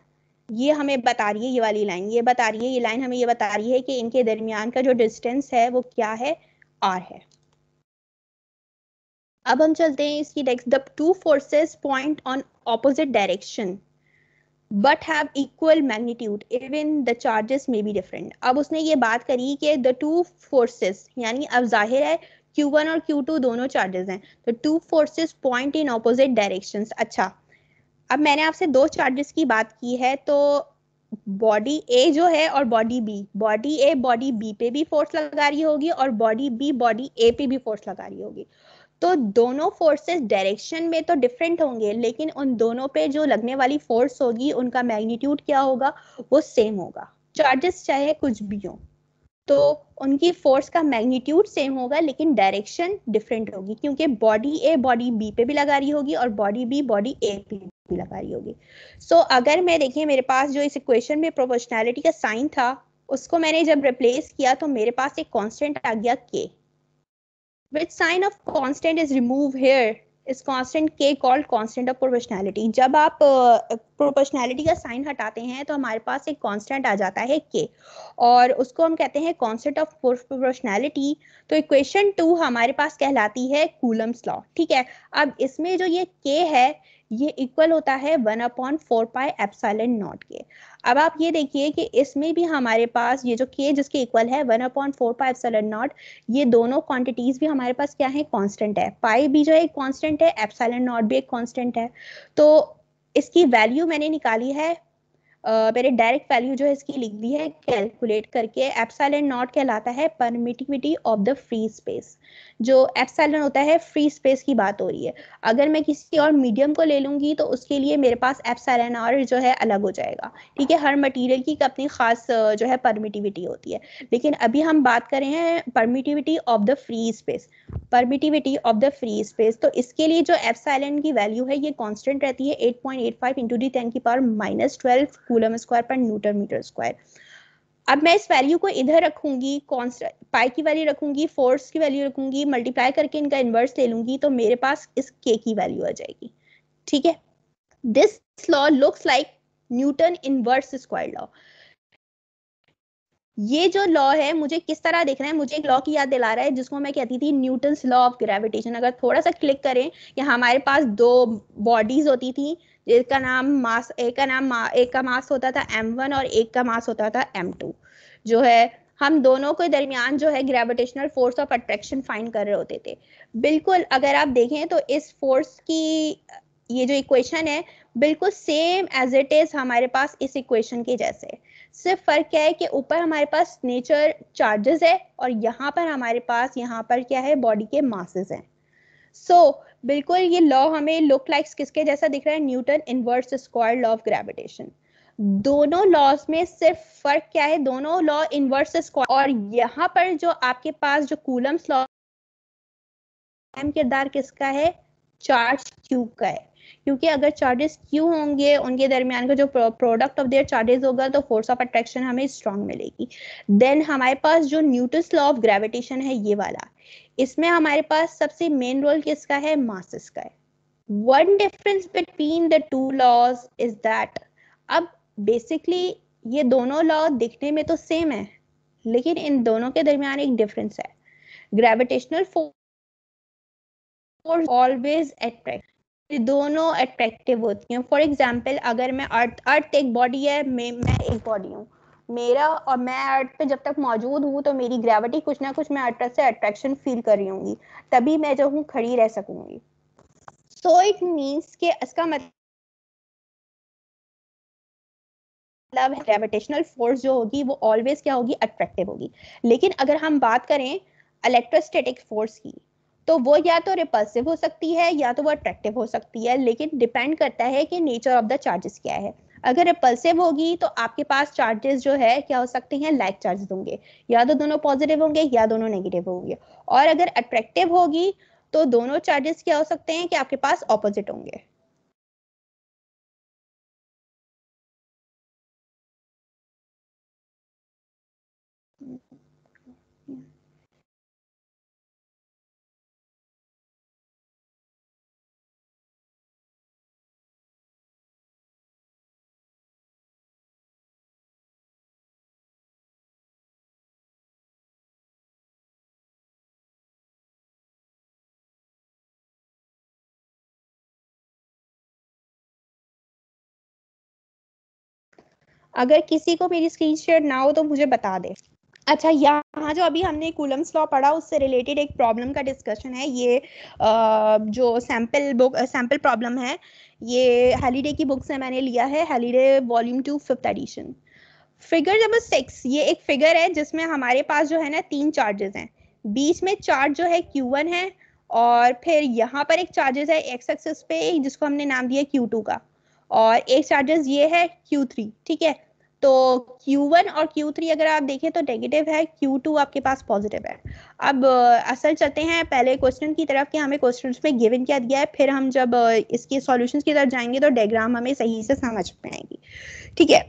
ये हमें बता रही है ये वाली लाइन ये बता रही है ये लाइन हमें ये बता रही है कि इनके दरमियान का जो डिस्टेंस है वो क्या है आर है अब हम चलते हैं इसकी next the two forces point on opposite direction but have equal magnitude even the charges may be different अब उसने ये बात करी कि द टू फोर्सेस यानी अब जाहिर है Q1 और Q2 दोनों चार्जेस हैं तो two forces point in opposite direction अच्छा अब मैंने आपसे दो चार्जेस की बात की है तो बॉडी ए जो है और body B body A body B पे भी फोर्स लगा रही होगी और बॉडी बी बॉडी ए पे भी फोर्स लगा रही होगी तो दोनों फोर्सेस डायरेक्शन में तो डिफरेंट होंगे लेकिन उन दोनों पे जो लगने वाली फोर्स होगी उनका मैग्नीट्यूड क्या होगा वो सेम होगा चार्जेस चाहे कुछ भी हो तो उनकी फोर्स का मैग्नीट्यूड सेम होगा लेकिन डायरेक्शन डिफरेंट होगी क्योंकि बॉडी ए बॉडी बी पे भी लगा रही होगी और बॉडी बी बॉडी ए पे भी लगा रही होगी सो so, अगर मैं देखिए मेरे पास जो इस इक्वेशन में प्रोपोर्शनैलिटी का साइन था उसको मैंने जब रिप्लेस किया तो मेरे पास एक कांस्टेंट आ गया के which sign of constant is removed here is constant k called constant of proportionality जब आप प्रोपोर्शनैलिटी का साइन हटाते हैं तो हमारे पास एक कॉन्स्टेंट आ जाता है k और उसको हम कहते हैं कांस्टेंट ऑफ प्रोपोर्शनैलिटी तो इक्वेशन टू हमारे पास कहलाती है कूलम्स लॉ ठीक है अब इसमें जो ये k है ये इक्वल होता है one upon four pi epsilon naught K अब आप ये देखिए कि इसमें भी हमारे पास ये जो के जिसके इक्वल है one upon four pi epsilon naught ये दोनों क्वांटिटीज भी हमारे पास क्या है कांस्टेंट है पाई भी जो है एक कांस्टेंट है एप्साइलन नॉट भी एक कांस्टेंट है तो इसकी वैल्यू मैंने निकाली है मैंने डायरेक्ट वैल्यू जो है इसकी लिख दी है कैलकुलेट करके एप्साइलन नॉट कहलाता है permittivity of the free space जो एप्साइलन होता है फ्री स्पेस की बात हो रही है अगर मैं किसी और मीडियम को ले लूंगी तो उसके लिए मेरे पास एप्साइलन और जो है अलग हो जाएगा ठीक है हर मटीरियल की अपनी खास जो है परमिटिविटी होती है लेकिन अभी हम बात करें हैं permittivity of the free space permittivity of the free space तो इसके लिए जो एप्साइलन की वैल्यू है ये कॉन्स्टेंट रहती है eight point eight five into D ten की power minus twelve coulomb square per newton metre square अब मैं इस वैल्यू को इधर रखूंगी कॉन्स्टेंट पाई की वैल्यू रखूंगी फोर्स की वैल्यू रखूंगी मल्टीप्लाई करके इनका इन्वर्स ले लूंगी तो मेरे पास इस के की वैल्यू आ जाएगी ठीक है this law looks like Newton inverse square law ये जो लॉ है मुझे किस तरह देख रहा है मुझे एक लॉ की याद दिला रहा है जिसको मैं कहती थी न्यूटन लॉ ऑफ ग्रेविटेशन अगर थोड़ा सा क्लिक करें कि हमारे पास दो बॉडीज होती थी जिसका नाम मास एक का नाम मा, एक का मास होता था एम वन और एक का मास होता था एम टू जो है हम दोनों के दरमियान जो है gravitational force of attraction find कर रहे होते थे बिल्कुल अगर आप देखें तो इस फोर्स की ये जो इक्वेशन है बिल्कुल सेम एज इट इज हमारे पास इस इक्वेशन के जैसे सिर्फ फर्क क्या है कि ऊपर हमारे पास नेचर चार्जेस है और यहाँ पर हमारे पास यहाँ पर क्या है बॉडी के मासेस हैं सो so, बिल्कुल ये लॉ हमें लुक लाइक्स किसके जैसा दिख रहा है Newton inverse square law of gravitation दोनों लॉस में सिर्फ फर्क क्या है दोनों लॉ इनवर्स स्क्वायर और यहाँ पर जो आपके पास जो कूलम्स लॉ अहम किरदार किसका है चार्ज क्यू का है क्योंकि अगर चार्जेस क्यू होंगे उनके दरमियान का जो प्रोडक्ट ऑफ देयर चार्जेस होगा तो फोर्स ऑफ अट्रैक्शन हमें स्ट्रॉन्ग मिलेगी देन हमारे पास जो न्यूटन लॉ ऑफ ग्रेविटेशन है ये वाला इसमें हमारे पास सबसे मेन रोल किसका है मासिस का है one difference between the two laws is that अब बेसिकली ये दोनों लॉ दिखने में तो सेम है लेकिन इन दोनों के दरमियान एक डिफरेंस है ग्रेविटेशनल फोर्स ऑलवेज अट्रैक्ट दोनों अट्रैक्टिव होती हैं फॉर एग्जाम्पल अगर मैं अर्थ अर्थ एक बॉडी है मैं मैं एक बॉडी हूँ मेरा और मैं अर्थ पे जब तक मौजूद हूँ तो मेरी ग्रेविटी कुछ ना कुछ मैं अर्थ से अट्रैक्शन फील कर रही हूँ तभी मैं जो हूँ खड़ी रह सकूंगी सो इट मीन्स के इसका मतलब ग्रेविटेशनल फोर्स जो होगी वो ऑलवेज क्या होगी अट्रैक्टिव होगी लेकिन अगर हम बात करें इलेक्ट्रोस्टैटिक फोर्स की तो वो या तो रिपल्सिव हो सकती है या तो वो अट्रैक्टिव हो सकती है लेकिन डिपेंड करता है कि नेचर ऑफ द चार्जेस क्या है अगर रिपल्सिव होगी तो आपके पास चार्जेस जो है क्या हो सकते हैं लाइक चार्जेस होंगे या तो दोनों पॉजिटिव होंगे या दोनों नेगेटिव होंगे और अगर अट्रैक्टिव होगी तो दोनों चार्जेस क्या हो सकते हैं कि आपके पास ऑपोजिट होंगे अगर किसी को मेरी स्क्रीन शेयर ना हो तो मुझे बता दे अच्छा यहाँ जो अभी हमने कूलम्स लॉ पढ़ा उससे रिलेटेड एक प्रॉब्लम का डिस्कशन है ये आ, जो सैम्पल बुक सैम्पल प्रॉब्लम है ये हेलीडे की बुक से मैंने लिया है Halliday volume two fifth edition figure number six ये एक फिगर है जिसमें हमारे पास जो है ना तीन चार्जेस हैं बीच में चार्ज जो है क्यू वन है और फिर यहाँ पर एक चार्जेस है एक्स एक्सेस पे जिसको हमने नाम दिया क्यू टू का और एक चार्जेस ये है क्यू थ्री ठीक है तो Q1 और Q3 अगर आप देखें तो नेगेटिव है Q2 आपके पास पॉजिटिव है अब असल चलते हैं पहले क्वेश्चन की तरफ कि हमें क्वेश्चन में गिवन क्या दिया है फिर हम जब इसके सॉल्यूशंस की तरफ जाएंगे तो डायग्राम हमें सही से समझ में आएगी ठीक है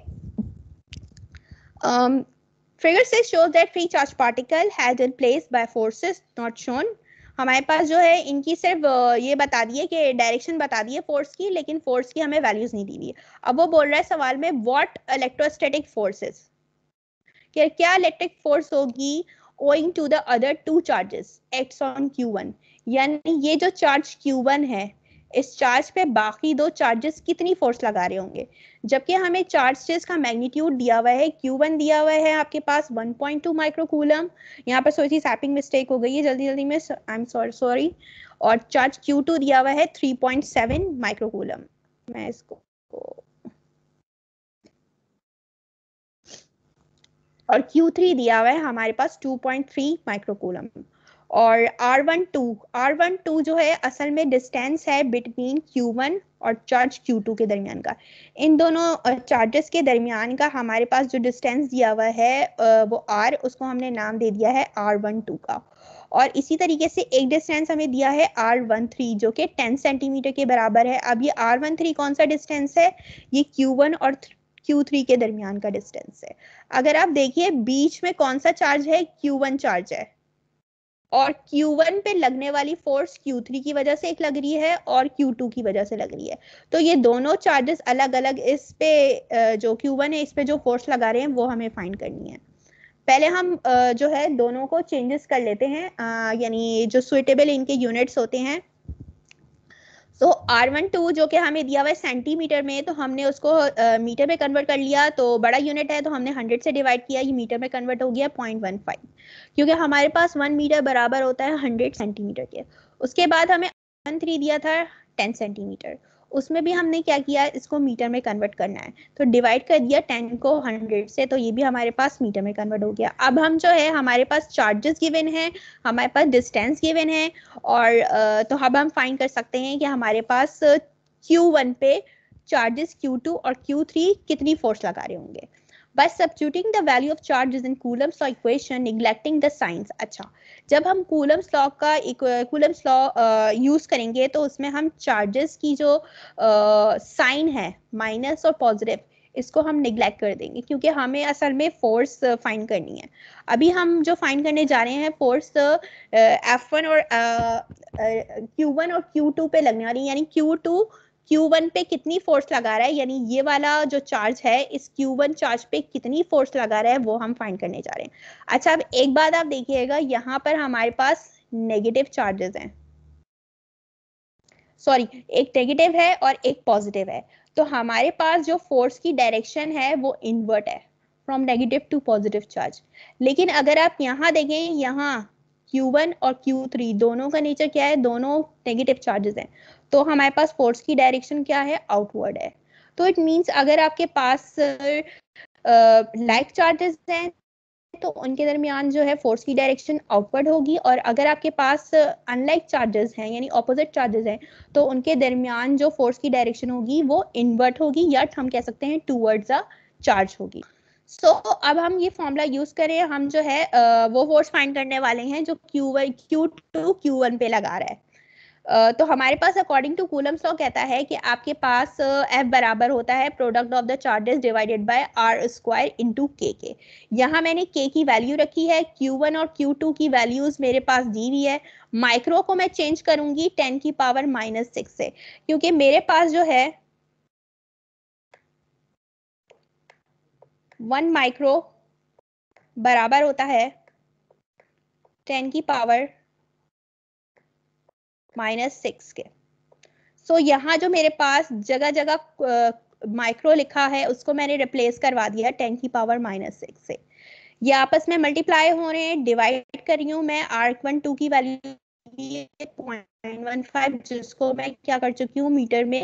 फिगर से show that free charge particle has in place by forces not shown हमारे पास जो है इनकी सिर्फ ये बता दिए कि डायरेक्शन बता दिए फोर्स की लेकिन फोर्स की हमें वैल्यूज नहीं दी हुई अब वो बोल रहा है सवाल में व्हाट इलेक्ट्रोस्टेटिक फोर्सेस क्या इलेक्ट्रिक फोर्स होगी owing to the other two charges X on Q one यानी ये जो चार्ज क्यू वन है इस चार्ज पे बाकी दो चार्जेस कितनी फोर्स लगा रहे होंगे जबकि हमें चार्जेस का मैग्नीट्यूड दिया हुआ है क्यू वन दिया हुआ है आपके पास 1.2 पॉइंट टू माइक्रोकूलम यहाँ पर सोची सैपिंग मिस्टेक हो गई है जल्दी जल्दी में आई एम सॉरी सॉरी और चार्ज क्यू टू दिया हुआ है थ्री पॉइंट सेवन माइक्रोकूलम मैं इसको और Q3 दिया हुआ है हमारे पास 2.3 माइक्रोकूलम और R one two R one two जो है असल में डिस्टेंस है बिटवीन क्यू वन और चार्ज क्यू टू के दरमियान का इन दोनों चार्जेस के दरमियान का हमारे पास जो डिस्टेंस दिया हुआ है वो आर उसको हमने नाम दे दिया है आर वन टू का और इसी तरीके से एक डिस्टेंस हमें दिया है आर वन थ्री जो कि टेन सेंटीमीटर के बराबर है अब ये आर वन थ्री कौन सा डिस्टेंस है ये क्यू वन और क्यू थ्री के दरमियान का डिस्टेंस है अगर आप देखिए बीच में कौन सा चार्ज है क्यू वन चार्ज है और Q1 पे लगने वाली फोर्स Q3 की वजह से एक लग रही है और Q2 की वजह से लग रही है तो ये दोनों चार्जेस अलग अलग इस पे जो Q1 है इस पे जो फोर्स लगा रहे हैं वो हमें फाइंड करनी है पहले हम जो है दोनों को चेंजेस कर लेते हैं यानी जो सुइटेबल इनके यूनिट्स होते हैं तो आर वन टू जो कि हमें दिया हुआ है सेंटीमीटर में तो हमने उसको आ, मीटर में कन्वर्ट कर लिया तो बड़ा यूनिट है तो हमने हंड्रेड से डिवाइड किया ये मीटर में कन्वर्ट हो गया पॉइंट वन फाइव क्योंकि हमारे पास वन मीटर बराबर होता है हंड्रेड सेंटीमीटर के उसके बाद हमें वन थ्री दिया था टेन सेंटीमीटर उसमें भी हमने क्या किया इसको मीटर में कन्वर्ट करना है तो डिवाइड कर दिया टेन को हंड्रेड से तो ये भी हमारे पास मीटर में कन्वर्ट हो गया अब हम जो है हमारे पास चार्जेस गिवन है हमारे पास डिस्टेंस गिवन है और तो अब हम फाइंड कर सकते हैं कि हमारे पास क्यू वन पे चार्जेस Q2 और Q3 कितनी फोर्स लगा रहे होंगे by substituting the value of charges in Coulomb's law equation neglecting the signs अच्छा जब हम कूलम्स लॉ का कूलम्स लॉ यूज करेंगे तो उसमें हम चार्जेस की जो साइन uh, है माइनस और पॉजिटिव इसको हम निग्लेक्ट कर देंगे क्योंकि हमें असल में फोर्स फाइन करनी है अभी हम जो फाइन करने जा रहे हैं फोर्स एफ वन और क्यू वन और क्यू टू पे लगने वाली यानी क्यू टू Q1 पे कितनी फोर्स लगा रहा है यानी ये वाला जो चार्ज है इस Q1 चार्ज पे कितनी फोर्स लगा रहा है वो हम फाइंड करने जा रहे हैं अच्छा अब एक बात आप देखिएगा यहाँ पर हमारे पास नेगेटिव चार्जेस हैं सॉरी एक नेगेटिव है और एक पॉजिटिव है तो हमारे पास जो फोर्स की डायरेक्शन है वो इन्वर्ट है from negative to positive charge लेकिन अगर आप यहाँ देखें यहाँ Q1 और Q3 दोनों का नेचर क्या है दोनों नेगेटिव चार्जेस हैं तो हमारे पास फोर्स की डायरेक्शन क्या है आउटवर्ड है तो इट मीन्स अगर आपके पास लाइक चार्जेस हैं तो उनके दरमियान जो है फोर्स की डायरेक्शन आउटवर्ड होगी और अगर आपके पास अनलाइक चार्जेस हैं यानी ऑपोजिट चार्जेस हैं तो उनके दरमियान जो फोर्स की डायरेक्शन होगी वो इनवर्ट होगी या हम कह सकते हैं टूवर्ड्स अ चार्ज होगी सो so, अब हम ये फॉर्मूला यूज करें हम जो है वो फोर्स फाइंड करने वाले हैं जो क्यू टू क्यू वन पे लगा रहा है तो हमारे पास अकॉर्डिंग टू कूलम लॉ कहता है कि आपके पास एफ बराबर होता है product of the charges divided by R square into K K यहाँ मैंने के की वैल्यू रखी है क्यू वन और क्यू टू की वैल्यूज मेरे पास दी हुई है माइक्रो को मैं चेंज करूंगी टेन की पावर माइनस सिक्स से क्योंकि मेरे पास जो है वन माइक्रो बराबर होता है टेन की पावर माइनस सिक्स के सो so, यहाँ जो मेरे पास जगह जगह माइक्रो लिखा है उसको मैंने रिप्लेस करवा दिया टेन की पावर माइनस सिक्स से ये आपस में मल्टीप्लाई हो रहे हैं डिवाइड कर रही हूँ मैं आर्क वन टू की वैल्यू जिसको मैं क्या कर चुकी हूँ मीटर में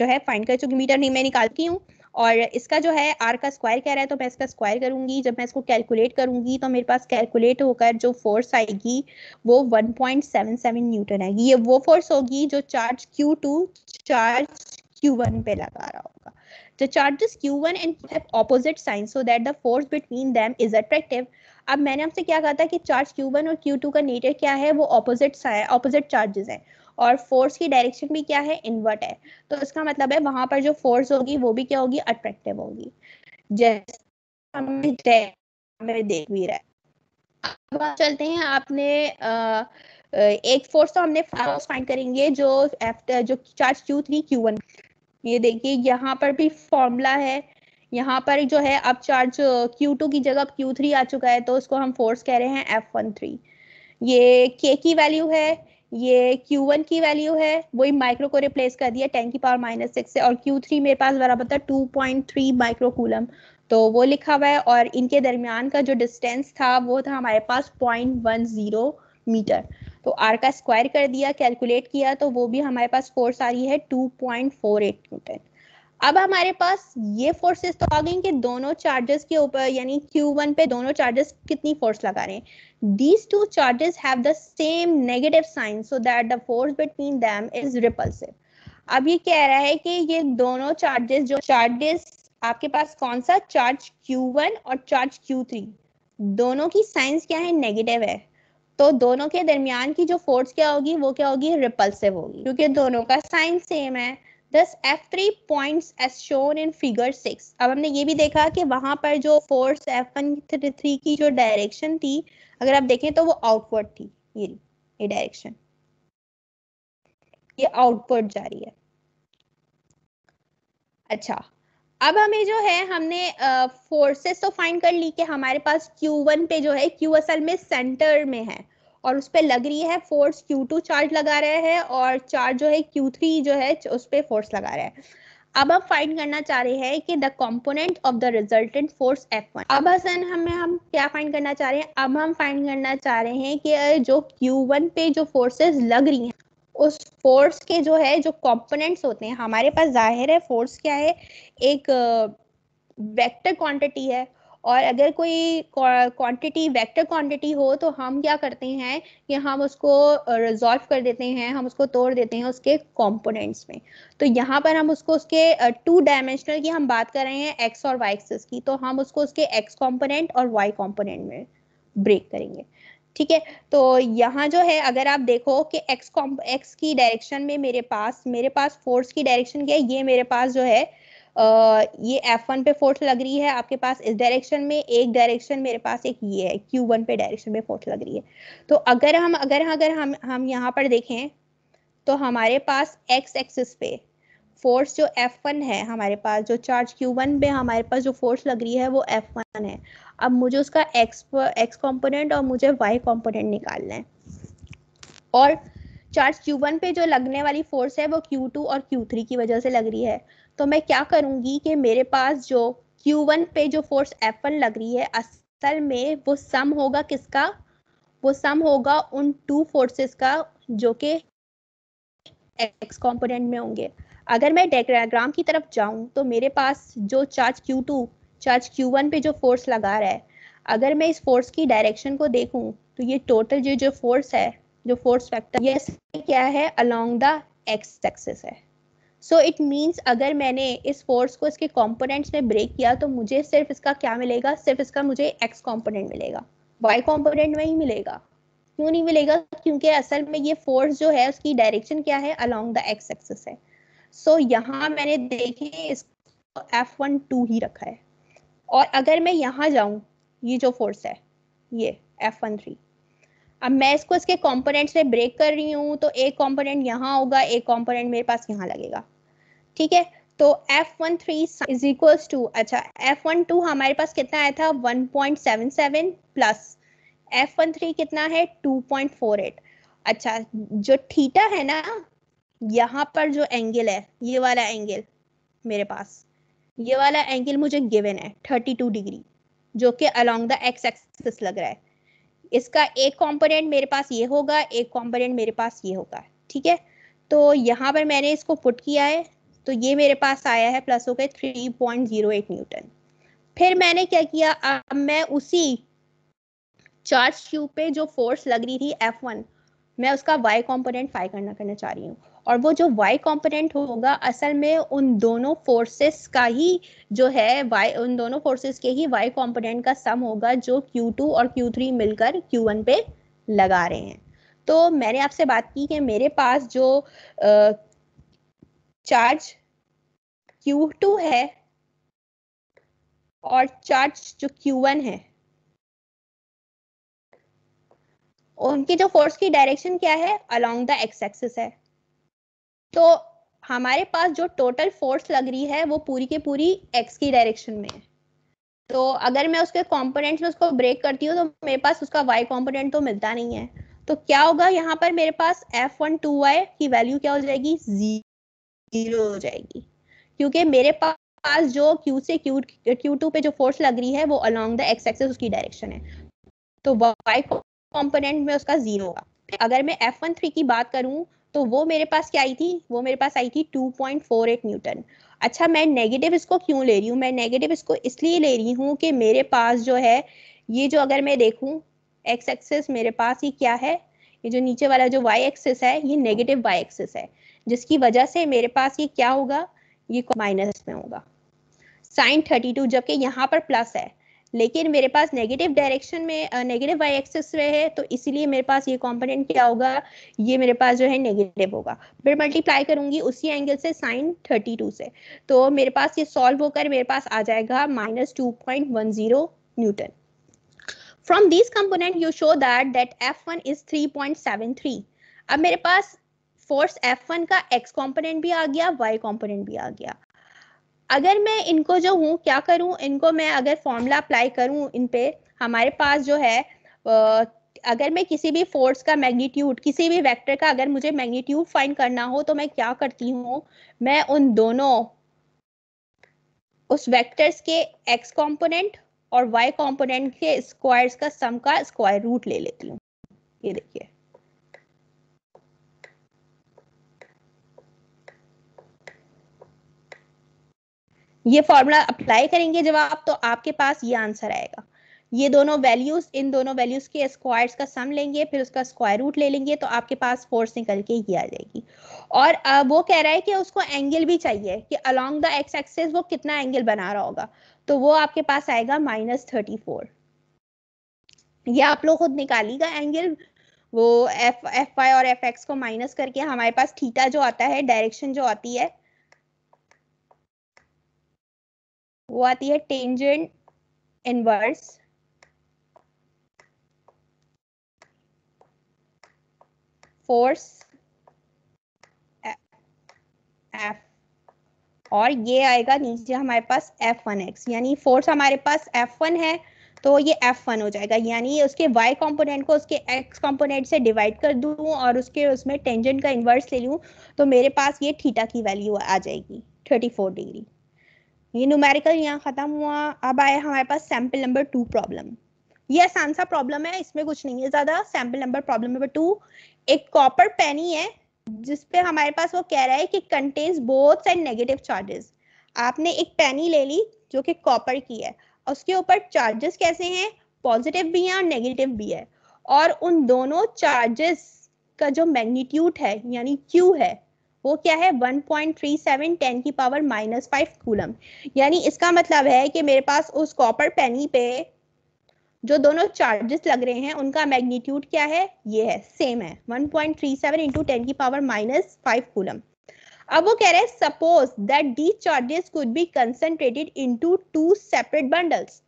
जो है फाइंड कर चुकी मीटर नहीं मैं निकालती हूँ और इसका जो है आर का स्क्वायर कह रहा है तो मैं इसका स्क्वायर करूंगी जब मैं इसको कैलकुलेट करूंगी तो मेरे पास कैलकुलेट होकर जो फोर्स आएगी वो 1.77 न्यूटन आएगी ये वो फोर्स होगी जो चार्ज Q2 चार्ज Q1 पे लगा रहा होगा the charges q1 and q have opposite signs so that the force between them is attractive अब मैंने आपसे क्या कहा था कि चार्ज q1 और q2 का नेचर क्या है वो ऑपोजिट ऑपोजिट चार्जेस हैं और फोर्स की डायरेक्शन भी क्या है इनवर्ट है तो इसका मतलब है वहां पर जो फोर्स होगी वो भी क्या होगी अट्रैक्टिव होगी जैसे हमें देख भी रहा है अब आप चलते हैं आपने आ, एक फोर्स तो हमने फोर्स फाइंड करेंगे जो एफ्टर जो charge Q three Q one ये देखिए यहाँ पर भी फॉर्मूला है यहाँ पर जो है अब चार्ज क्यू टू की जगह अब थ्री आ चुका है तो उसको हम फोर्स कह रहे हैं एफ वन थ्री ये के की वैल्यू है ये Q1 की वैल्यू है वही माइक्रो को रिप्लेस कर दिया 10 की पावर माइनस सिक्स से और Q3 मेरे पास बराबर था 2.3 माइक्रो कूलम तो वो लिखा हुआ है और इनके दरमियान का जो डिस्टेंस था वो था हमारे पास पॉइंट मीटर तो आर का स्क्वायर कर दिया कैलकुलेट किया तो वो भी हमारे पास फोर्स आ रही है 2.48 न्यूटन अब हमारे पास ये फोर्सेस तो आ गई कि दोनों चार्जेस के ऊपर यानी Q1 पे दोनों चार्जेस कितनी फोर्स लगा रहे हैं these two charges have the same negative sign so that the force between them is repulsive अब ये कह रहा है कि ये दोनों चार्जेस जो चार्जेस आपके पास कौन सा चार्ज Q1 और चार्ज Q3 दोनों की साइंस क्या है नेगेटिव है तो दोनों के दरमियान की जो फोर्स क्या होगी वो क्या होगी रिपल्सिव होगी क्योंकि दोनों का साइंस सेम है दस F3 points as shown in figure six अब हमने ये भी देखा कि वहां पर जो फोर्स F1 थ्री की जो डायरेक्शन थी अगर आप देखें तो वो आउटवर्ड थी ये ये डायरेक्शन ये आउटवर्ड जा रही है अच्छा अब हमें जो है हमने फोर्सेस तो फाइंड कर ली कि हमारे पास Q1 पे जो है Q असल में सेंटर में है और उस पर लग रही है फोर्स Q2 चार्ज लगा रहा है और चार्ज जो है Q3 जो है उस पर फोर्स लगा रहा है अब हम फाइंड करना चाह रहे हैं कि the component of the resultant force F1 अब हसन हमें हम क्या फाइंड करना चाह रहे हैं अब हम फाइंड करना चाह रहे हैं कि जो Q1 पे जो फोर्सेस लग रही हैं उस फोर्स के जो है जो कॉम्पोनेंट्स होते हैं हमारे पास जाहिर है फोर्स क्या है एक वेक्टर क्वान्टिटी है और अगर कोई क्वांटिटी वेक्टर क्वांटिटी हो तो हम क्या करते हैं कि हम उसको रिजॉल्व कर देते हैं हम उसको तोड़ देते हैं उसके कंपोनेंट्स में तो यहाँ पर हम उसको उसके टू डायमेंशनल की हम बात कर रहे हैं एक्स और वाई एक्सेस की तो हम उसको उसके एक्स कॉम्पोनेंट और वाई कॉम्पोनेंट में ब्रेक करेंगे ठीक है तो यहाँ जो है अगर आप देखो कि एक्स कॉम एक्स की डायरेक्शन में मेरे पास मेरे पास फोर्स की डायरेक्शन क्या है ये मेरे पास जो है ये एफ वन पे फोर्स लग रही है आपके पास इस डायरेक्शन में एक डायरेक्शन मेरे पास एक ये है क्यू वन पे डायरेक्शन में फोर्स लग रही है तो अगर हम अगर अगर हम हम यहाँ पर देखें तो हमारे पास एक्स एक्सिस पे फोर्स जो एफ वन है हमारे पास जो चार्ज क्यू वन पे हमारे पास जो फोर्स लग रही है वो एफ वन है अब मुझे उसका एक्स एक्स कॉम्पोनेंट और मुझे वाई कॉम्पोनेंट निकालना है और चार्ज क्यू वन पे जो लगने वाली फोर्स है वो क्यू टू और क्यू थ्री की वजह से लग रही है तो मैं क्या करूँगी कि मेरे पास जो Q1 पे जो फोर्स F1 लग रही है असल में वो सम होगा किसका वो सम होगा उन टू फोर्सेस का जो कि X कंपोनेंट में होंगे अगर मैं डायग्राम की तरफ जाऊं तो मेरे पास जो चार्ज Q2 चार्ज Q1 पे जो फोर्स लगा रहा है अगर मैं इस फोर्स की डायरेक्शन को देखूं तो ये टोटल जो जो फोर्स है जो फोर्स फैक्टर ये क्या है अलोंग द एक्स एक्सेस है सो इट मीन्स अगर मैंने इस फोर्स को इसके कॉम्पोनेंट्स में ब्रेक किया तो मुझे सिर्फ इसका क्या मिलेगा सिर्फ इसका मुझे एक्स कॉम्पोनेंट मिलेगा वाई कॉम्पोनेंट में ही मिलेगा क्यों नहीं मिलेगा क्योंकि असल में ये फोर्स जो है उसकी डायरेक्शन क्या है अलॉन्ग द एक्स एक्सिस है सो so, यहाँ मैंने देखे इसको एफ वन टू ही रखा है और अगर मैं यहाँ जाऊँ ये जो फोर्स है ये एफ वन थ्री अब मैं इसको इसके कॉम्पोनेंट से ब्रेक कर रही हूँ तो एक कॉम्पोनेंट यहाँ होगा एक कॉम्पोनेंट मेरे पास यहाँ लगेगा ठीक है तो F one three is equals to अच्छा एफ वन टू हमारे पास कितना आया था one point seven seven plus F one three कितना है टू पॉइंट फोर एट अच्छा जो थीटा है ना यहाँ पर जो एंगल है ये वाला एंगल मेरे पास ये वाला एंगल मुझे गिवन है थर्टी टू डिग्री जो कि अलोंग द एक्स एक्सिस लग रहा है इसका एक कंपोनेंट मेरे पास ये होगा एक कंपोनेंट मेरे पास ये होगा ठीक है तो यहाँ पर मैंने इसको पुट किया है तो ये मेरे पास आया है प्लस हो गए three point zero eight newton फिर मैंने क्या किया अब मैं उसी चार्ज क्यूब पे जो फोर्स लग रही थी एफ वन मैं उसका वाई कॉम्पोनेंट फाइंड करना करना चाह रही हूँ और वो जो वाई कॉम्पोनेंट होगा असल में उन दोनों फोर्सेस का ही जो है वाई उन दोनों फोर्सेस के ही वाई कॉम्पोनेंट का सम होगा जो क्यू टू और क्यू थ्री मिलकर क्यू वन पे लगा रहे हैं तो मैंने आपसे बात की कि मेरे पास जो चार्ज Q2 है और चार्ज जो Q1 है उनकी जो फोर्स की डायरेक्शन क्या है अलोंग द एक्स एक्सिस है तो हमारे पास जो टोटल फोर्स लग रही है वो पूरी के पूरी एक्स की डायरेक्शन में है तो अगर मैं उसके कंपोनेंट्स में उसको ब्रेक करती हूँ तो मेरे पास उसका वाई कंपोनेंट तो मिलता नहीं है तो क्या होगा यहाँ पर मेरे पास एफ वन टू वाई की वैल्यू क्या हो जाएगी जी जीरो हो जाएगी क्योंकि मेरे पास पास जो क्यू से क्यू क्यू टू पे जो फोर्स लग रही है वो अलोंग द एक्स एक्सेस उसकी डायरेक्शन है तो वाई कॉम्पोनेंट में उसका जीरो होगा अगर मैं एफ वन थ्री की बात करूं तो वो मेरे पास क्या आई थी वो मेरे पास आई थी 2.48 न्यूटन अच्छा मैं नेगेटिव इसको क्यों ले रही हूँ मैं नेगेटिव इसको इसलिए ले रही हूँ कि मेरे पास जो है ये जो अगर मैं देखूँ एक्स एक्सेस मेरे पास ये क्या है ये जो नीचे वाला जो वाई एक्सेस है ये नेगेटिव वाई एक्सेस है जिसकी वजह से मेरे पास ये क्या होगा ये माइनस में होगा साइन थर्टी टू जबकि यहाँ पर प्लस है लेकिन मेरे पास नेगेटिव डायरेक्शन में नेगेटिव वाई एक्सिस रहे है तो इसीलिए मेरे पास ये कंपोनेंट क्या होगा ये मेरे पास जो है नेगेटिव होगा फिर मल्टीप्लाई करूंगी उसी एंगल से साइन 32 से तो मेरे पास ये सॉल्व होकर मेरे पास आ जाएगा minus two point one zero newton from this component you show that that F one is three point seven three अब मेरे पास फोर्स F1 का x कंपोनेंट भी आ गया y कंपोनेंट भी आ गया अगर मैं इनको जो हूँ क्या करूँ इनको मैं अगर फॉर्मूला अप्लाई करूँ इन पे हमारे पास जो है अगर मैं किसी भी फोर्स का मैग्नीट्यूड किसी भी वेक्टर का अगर मुझे मैग्नीट्यूड फाइंड करना हो तो मैं क्या करती हूँ मैं उन दोनों उस वेक्टर्स के एक्स कंपोनेंट और वाई कंपोनेंट के स्क्वायर्स का सम का स्क्वायर रूट ले लेती हूँ ये देखिए ये फॉर्मूला अप्लाई करेंगे जवाब तो आपके पास ये आंसर आएगा ये दोनों वैल्यूज इन दोनों वैल्यूज के स्क्वायर्स का सम लेंगे फिर उसका स्क्वायर रूट ले लेंगे तो आपके पास फोर्स निकल के ये आ जाएगी और वो कह रहा है कि उसको एंगल भी चाहिए कि अलोंग द एक्स एक्सेस वो कितना एंगल बना रहा होगा तो वो आपके पास आएगा माइनस थर्टी फोर ये आप लोग खुद निकालिएगा एंगल वो एफ एफ वाई और एफ एक्स को माइनस करके हमारे पास थीटा जो आता है डायरेक्शन जो आती है वो आती है टेंजेंट इनवर्स फोर्स एफ और ये आएगा नीचे हमारे पास एफ वन एक्स यानी फोर्स हमारे पास एफ वन है तो ये एफ वन हो जाएगा यानी उसके वाई कॉम्पोनेंट को उसके एक्स कॉम्पोनेंट से डिवाइड कर दूं और उसके उसमें टेंजेंट का इन्वर्स ले लू तो मेरे पास ये थीटा की वैल्यू आ जाएगी थर्टी फोर डिग्री ये न्यूमेरिकल यहाँ खत्म हुआ अब आया हमारे पास सैम्पल नंबर टू प्रॉब्लम ये सा प्रॉब्लम है इसमें कुछ नहीं है ज्यादा sample number problem number two एक कॉपर पेनी है जिसपे हमारे पास वो कह रहा है कि contains both side negative charges आपने एक पेनी ले ली जो कि कॉपर की है उसके ऊपर चार्जेस कैसे हैं पॉजिटिव भी है और नेगेटिव भी है और उन दोनों चार्जेस का जो मैग्नीट्यूड है यानी क्यू है वो क्या है 1.37 10 की पावर माइनस फाइव कूलम यानी इसका मतलब है कि मेरे पास उस कॉपर पेनी पे जो दोनों चार्जेस लग रहे हैं उनका मैग्नीट्यूड क्या है ये है सेम है 1.37 पॉइंट की पावर माइनस फाइव कूलम अब वो कह रहे हैं suppose that the charges could be concentrated into two separate bundles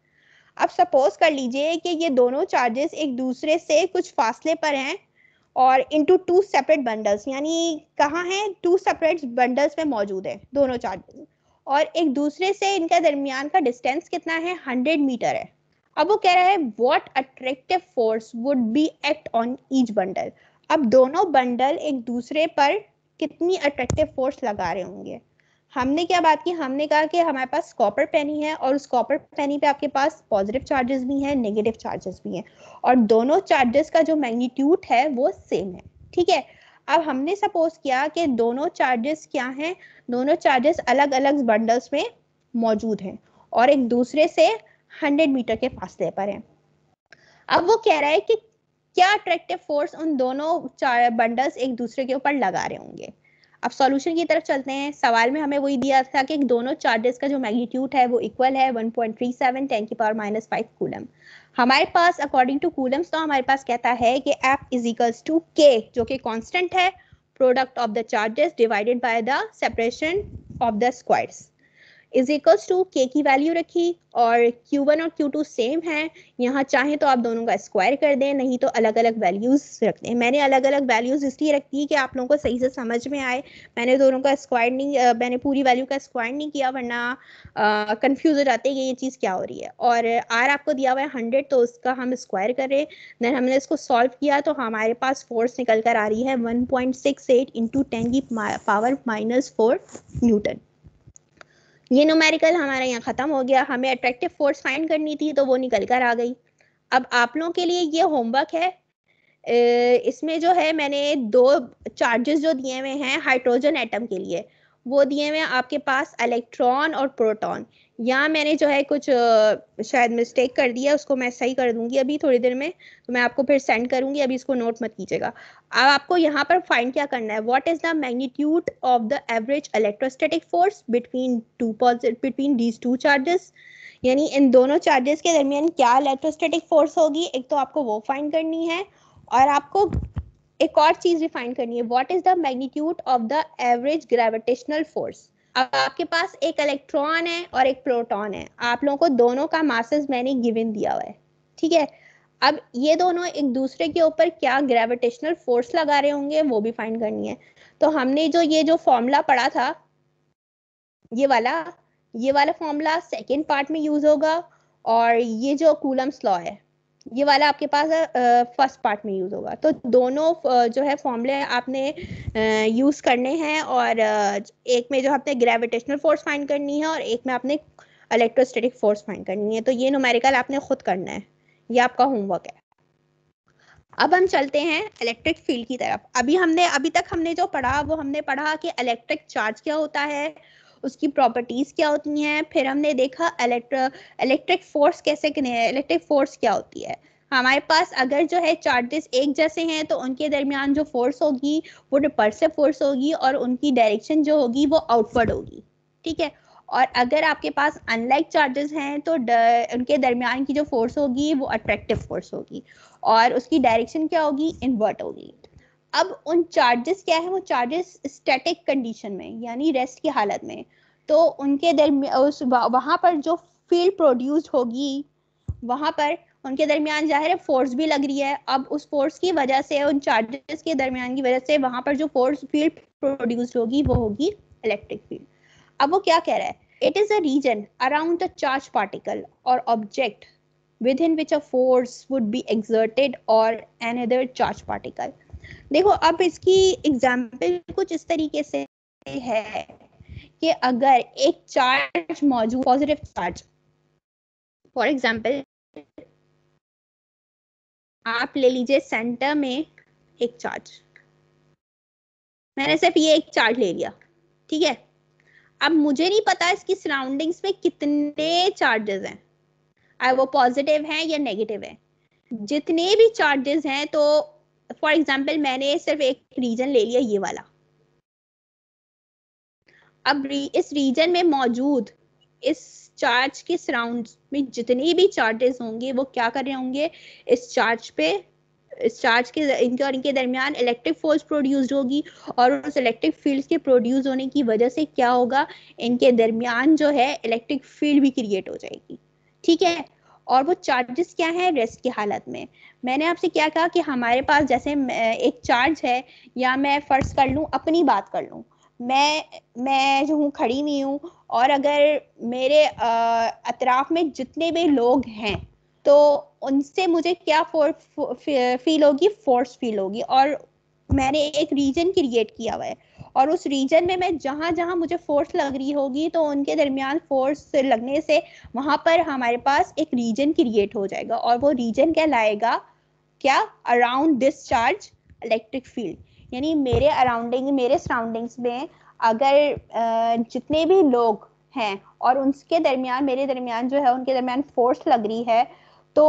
अब सपोज कर लीजिए कि ये दोनों चार्जेस एक दूसरे से कुछ फासले पर हैं और इनटू टू सेपरेट बंडल्स यानी कहाँ है टू सेपरेट बंडल्स में मौजूद है दोनों चार्जेस और एक दूसरे से इनका दरमियान का डिस्टेंस कितना है हंड्रेड मीटर है अब वो कह रहा है what attractive force would be act on each bundle अब दोनों बंडल एक दूसरे पर कितनी अट्रैक्टिव फोर्स लगा रहे होंगे हमने क्या बात की हमने कहा कि हमारे पास कॉपर पेनी है और उस कॉपर पेनी पे आपके पास पॉजिटिव चार्जेस भी हैं नेगेटिव चार्जेस भी हैं और दोनों चार्जेस का जो मैग्नीट्यूड है वो सेम है ठीक है अब हमने सपोज किया कि दोनों चार्जेस क्या हैं दोनों चार्जेस अलग अलग बंडल्स में मौजूद हैं और एक दूसरे से हंड्रेड मीटर के फासले पर है अब वो कह रहा है कि क्या अट्रैक्टिव फोर्स उन दोनों बंडल्स एक दूसरे के ऊपर लगा रहे होंगे अब सॉल्यूशन की तरफ चलते हैं सवाल में हमें वही दिया था कि दोनों चार्जेस का जो मैग्नीट्यूड है वो इक्वल है 1.37 10 की पावर माइनस फाइव कूलम हमारे पास अकॉर्डिंग टू कूलम्स तो हमारे पास कहता है कि एफ इज इक्वल्स टू के जो कि कॉन्स्टेंट है product of the charges divided by the separation of the squares is equals to K की वैल्यू रखी और Q1 और Q2 सेम है यहाँ चाहे तो आप दोनों का स्क्वायर कर दें नहीं तो अलग अलग वैल्यूज़ रख दें मैंने अलग अलग वैल्यूज़ इसलिए रखी है कि आप लोगों को सही से समझ में आए मैंने दोनों का स्क्वायर नहीं मैंने पूरी वैल्यू का स्क्वायर नहीं किया वरना कन्फ्यूज़ हो जाते हैं ये चीज़ क्या हो रही है और आर आपको दिया हुआ है हंड्रेड तो उसका हम स्क्वायर कर रहे देन हमने इसको सॉल्व किया तो हमारे पास फोर्स निकल कर आ रही है one point six eight into ten की पावर माइनस फोर न्यूटन ये नोमेरिकल हमारा यहाँ ख़त्म हो गया हमें अट्रैक्टिव फोर्स फाइंड करनी थी तो वो निकल कर आ गई अब आप लोगों के लिए ये होमवर्क है इसमें जो है मैंने दो चार्जेस जो दिए हुए हैं हाइड्रोजन एटम के लिए वो दिए हुए हैं आपके पास इलेक्ट्रॉन और प्रोटॉन यहाँ मैंने जो है कुछ शायद मिस्टेक कर दिया उसको मैं सही कर दूंगी अभी थोड़ी देर में तो मैं आपको फिर सेंड करूंगी अभी इसको नोट मत कीजिएगा अब आपको यहाँ पर फाइंड क्या करना है what is the magnitude of the average electrostatic force between two posit between these two charges यानी इन दोनों चार्जेस के दरमियान क्या इलेक्ट्रोस्टेटिक फोर्स होगी एक तो आपको वो फाइंड करनी है और आपको एक और चीज भी फाइंड करनी है what is the magnitude of the average gravitational force अब आपके पास एक इलेक्ट्रॉन है और एक प्रोटॉन है आप लोगों को दोनों का मासेस मैंने गिवन दिया हुआ है ठीक है अब ये दोनों एक दूसरे के ऊपर क्या ग्रेविटेशनल फोर्स लगा रहे होंगे वो भी फाइंड करनी है तो हमने जो ये जो फॉर्मूला पढ़ा था ये वाला ये वाला फॉर्मूला सेकेंड पार्ट में यूज होगा और ये जो कूलम्स लॉ है ये वाला आपके पास फर्स्ट पार्ट में यूज होगा तो दोनों जो है फॉर्मूले आपने यूज करने हैं और एक में जो आपने ग्रेविटेशनल फोर्स फाइंड करनी है और एक में आपने इलेक्ट्रोस्टेटिक फोर्स फाइंड करनी है तो ये नोमेरिकल आपने खुद करना है ये आपका होमवर्क है अब हम चलते हैं इलेक्ट्रिक फील्ड की तरफ अभी हमने अभी तक हमने जो पढ़ा वो हमने पढ़ा कि इलेक्ट्रिक चार्ज क्या होता है उसकी प्रॉपर्टीज क्या होती हैं फिर हमने देखा इलेक्ट्र इलेक्ट्रिक फोर्स कैसे इलेक्ट्रिक फोर्स क्या होती है हमारे पास अगर जो है चार्जेस एक जैसे हैं तो उनके दरमियान जो फोर्स होगी वो रिपर्सिव फोर्स होगी और उनकी डायरेक्शन जो होगी वो आउटवर्ड होगी ठीक है और अगर आपके पास अनलाइक चार्जेस हैं तो उनके दरमियान की जो फोर्स होगी वो अट्रैक्टिव फोर्स होगी और उसकी डायरेक्शन क्या होगी इन्वर्ट होगी अब उन चार्जेस क्या है वो चार्जेस स्टैटिक कंडीशन में यानी रेस्ट की हालत में तो उनके दरमिया उस वहाँ पर जो फील्ड प्रोड्यूस होगी वहाँ पर उनके दरमियान जाहिर है फोर्स भी लग रही है अब उस फोर्स की वजह से उन चार्जेस के दरमियान की वजह से वहाँ पर जो फोर्स फील्ड प्रोड्यूस होगी वो होगी इलेक्ट्रिक फील्ड अब वो क्या कह रहा है it is a region around the charge particle और object within which a force would be exerted और एन अदर चार्ज पार्टिकल देखो अब इसकी एग्जाम्पल कुछ इस तरीके से है कि अगर एक चार्ज मौजूद पॉजिटिव चार्ज फॉर एग्जाम्पल आप ले लीजिए सेंटर में एक चार्ज मैंने सिर्फ ये एक चार्ज ले लिया ठीक है अब मुझे नहीं पता इसकी सराउंडिंग्स में कितने चार्जेस हैं आए वो पॉजिटिव हैं या नेगेटिव हैं जितने भी चार्जेस हैं तो फॉर एग्जाम्पल मैंने सिर्फ एक रीजन ले लिया ये वाला अब इस रीजन में मौजूद इस चार्ज के सराउंड में जितने भी चार्जेस होंगे वो क्या कर रहे होंगे इस चार्ज पे चार्ज के इनके और इनके दरमियान इलेक्ट्रिक फोर्स प्रोड्यूस होगी और उस इलेक्ट्रिक फील्ड के प्रोड्यूस होने की वजह से क्या होगा इनके दरमियान जो है इलेक्ट्रिक फील्ड भी क्रिएट हो जाएगी ठीक है और वो चार्जेस क्या है रेस्ट की हालत में मैंने आपसे क्या कहा कि हमारे पास जैसे एक चार्ज है या मैं फर्ज कर लूँ अपनी बात कर लूँ मैं मैं जो हूँ खड़ी हुई हूँ और अगर मेरे अतराफ में जितने भी लोग हैं तो उनसे मुझे क्या फोर फील होगी फोर्स फील होगी और मैंने एक रीजन क्रिएट किया हुआ है और उस रीजन में मैं जहां जहां मुझे फोर्स लग रही होगी तो उनके दरमियान फोर्स लगने से वहां पर हमारे पास एक रीजन क्रिएट हो जाएगा और वो रीजन कहलाएगा क्या अराउंड डिस्चार्ज इलेक्ट्रिक फील्ड यानी मेरे अराउंडिंग मेरे सराउंडिंग्स में अगर जितने भी लोग हैं और उनके दरमियान मेरे दरमियान जो है उनके दरमियान फोर्स लग रही है तो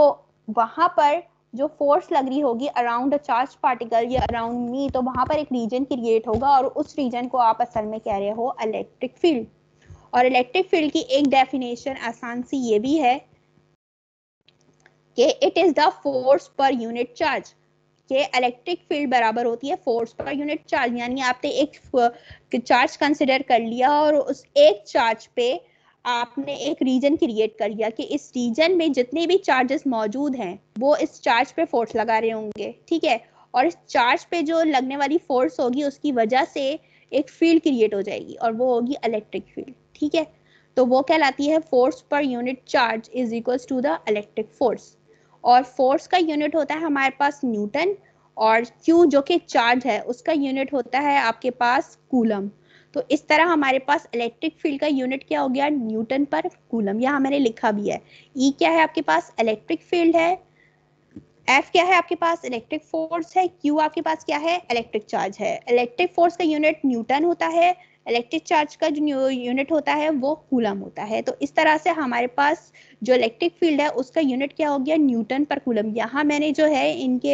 वहां पर जो फोर्स लग रही होगी अराउंड अ चार्ज पार्टिकल या अराउंड मी तो वहां पर एक रीजन क्रिएट होगा और उस रीजन को आप असल में कह रहे हो इलेक्ट्रिक फील्ड और इलेक्ट्रिक फील्ड की एक डेफिनेशन आसान सी ये भी है कि it is the force per unit charge के इलेक्ट्रिक फील्ड बराबर होती है फोर्स पर यूनिट चार्ज यानी आपने एक चार्ज कंसिडर कर लिया और उस एक चार्ज पे आपने एक रीजन क्रिएट कर लिया कि इस रीजन में जितने भी चार्जेस मौजूद हैं वो इस चार्ज पे फोर्स लगा रहे होंगे ठीक है और इस चार्ज पे जो लगने वाली फोर्स होगी उसकी वजह से एक फील्ड क्रिएट हो जाएगी और वो होगी इलेक्ट्रिक फील्ड ठीक है तो वो कहलाती है force per unit charge is equal to the electric force और फोर्स का यूनिट होता है हमारे पास न्यूटन और क्यू जो कि चार्ज है उसका यूनिट होता है आपके पास कूलम तो इस तरह हमारे पास इलेक्ट्रिक फील्ड का यूनिट क्या हो गया न्यूटन पर कूलम यह मैंने लिखा भी है ई e क्या है आपके पास इलेक्ट्रिक फील्ड है एफ क्या है आपके पास इलेक्ट्रिक फोर्स है क्यू आपके पास क्या है इलेक्ट्रिक चार्ज है इलेक्ट्रिक फोर्स का यूनिट न्यूटन होता है इलेक्ट्रिक चार्ज का जो यूनिट होता है वो कूलम होता है तो इस तरह से हमारे पास जो इलेक्ट्रिक फील्ड है उसका यूनिट क्या हो गया न्यूटन पर कूलम यहाँ मैंने जो है इनके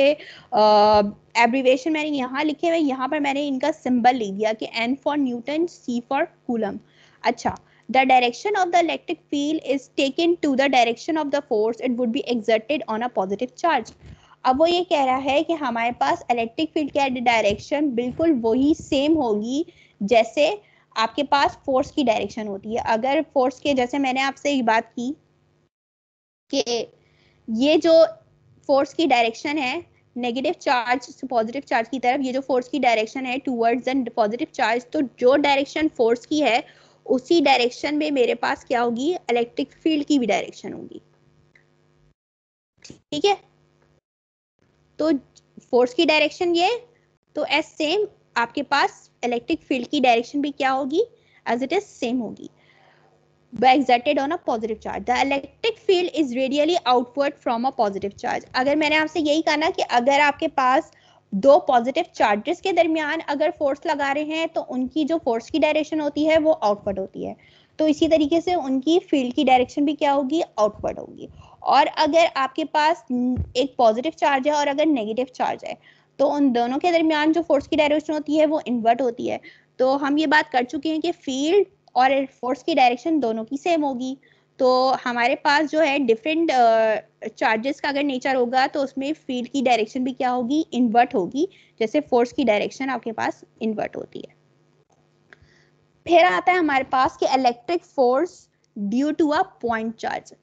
एब्रीवेशन मैंने यहाँ लिखे हुए यहाँ पर मैंने इनका सिंबल लिख दिया कि N for newton C for coulomb अच्छा the direction of the electric field is taken to the direction of the force it would be exerted on a positive charge अब वो ये कह रहा है कि हमारे पास इलेक्ट्रिक फील्ड क्या डायरेक्शन बिल्कुल वही सेम होगी जैसे आपके पास फोर्स की डायरेक्शन होती है अगर फोर्स के जैसे मैंने आपसे ये बात की कि ये जो फोर्स की डायरेक्शन है नेगेटिव चार्ज पॉजिटिव चार्ज की तरफ ये जो फोर्स की डायरेक्शन है टूवर्ड्स एंड पॉजिटिव चार्ज तो जो डायरेक्शन फोर्स की है उसी डायरेक्शन में मेरे पास क्या होगी इलेक्ट्रिक फील्ड की भी डायरेक्शन होगी ठीक है तो फोर्स की डायरेक्शन ये तो एस सेम आपके पास इलेक्ट्रिक फील्ड की डायरेक्शन भी क्या होगी एज इट इज सेम होगी exerted on a positive charge. The electric field is radially outward from a positive charge. अगर मैंने आपसे यही कहा ना कि अगर आपके पास दो पॉजिटिव चार्जेस के दरमियान अगर फोर्स लगा रहे हैं तो उनकी जो फोर्स की डायरेक्शन होती है वो आउटवर्ड होती है तो इसी तरीके से उनकी फील्ड की डायरेक्शन भी क्या होगी आउटवर्ड होगी और अगर आपके पास एक पॉजिटिव चार्ज है और अगर नेगेटिव चार्ज है तो उन दोनों के दरमियान जो फोर्स की डायरेक्शन होती है वो इन्वर्ट होती है तो हम ये बात कर चुके हैं कि फील्ड और फोर्स की डायरेक्शन दोनों की सेम होगी तो हमारे पास जो है डिफरेंट चार्जेस का अगर नेचर होगा तो उसमें फील्ड की डायरेक्शन भी क्या होगी इन्वर्ट होगी जैसे फोर्स की डायरेक्शन आपके पास इन्वर्ट होती है फिर आता है हमारे पास कि electric force due to a point charge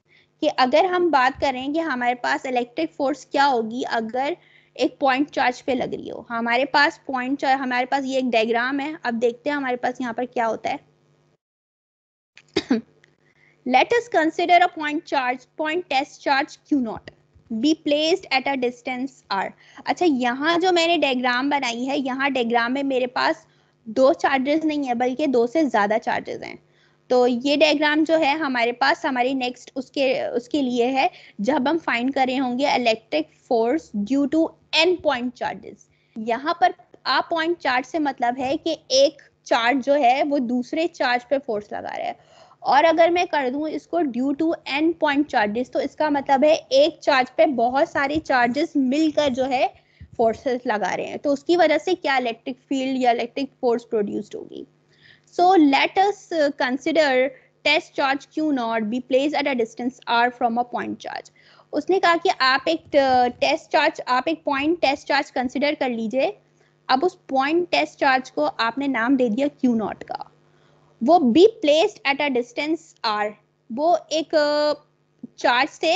कि अगर हम बात करें कि हमारे पास इलेक्ट्रिक फोर्स क्या होगी अगर एक पॉइंट चार्ज पे लग रही हो हमारे पास पॉइंट चार्ज हमारे पास ये एक डायग्राम है अब देखते हैं हमारे पास यहाँ पर क्या होता है let us consider a point charge point test charge Q naught be placed at a distance R अच्छा यहाँ जो मैंने डायग्राम बनाई है यहाँ डायग्राम में मेरे पास दो चार्जेस नहीं है बल्कि दो से ज्यादा चार्जेस हैं तो ये डायग्राम जो है हमारे पास हमारी नेक्स्ट उसके उसके लिए है जब हम फाइंड कर रहे होंगे electric force due to N point charges यहाँ पर आ पॉइंट चार्ज से मतलब है कि एक चार्ज जो है वो दूसरे चार्ज पे फोर्स लगा रहा है और अगर मैं कर दूं इसको due to N point charges तो इसका मतलब है एक चार्ज पे बहुत सारे चार्जेस मिलकर जो है फोर्सेस लगा रहे हैं तो उसकी वजह से क्या इलेक्ट्रिक फील्ड या इलेक्ट्रिक फोर्स प्रोड्यूस्ड होगी so let us consider test charge Q naught be place at a distance R from a point charge उसने कहा कि आप एक टेस्ट चार्ज आप एक पॉइंट टेस्ट चार्ज कंसिडर कर लीजिए अब उस पॉइंट टेस्ट चार्ज को आपने नाम दे दिया क्यू नॉट का वो be placed at a distance R वो एक चार्ज से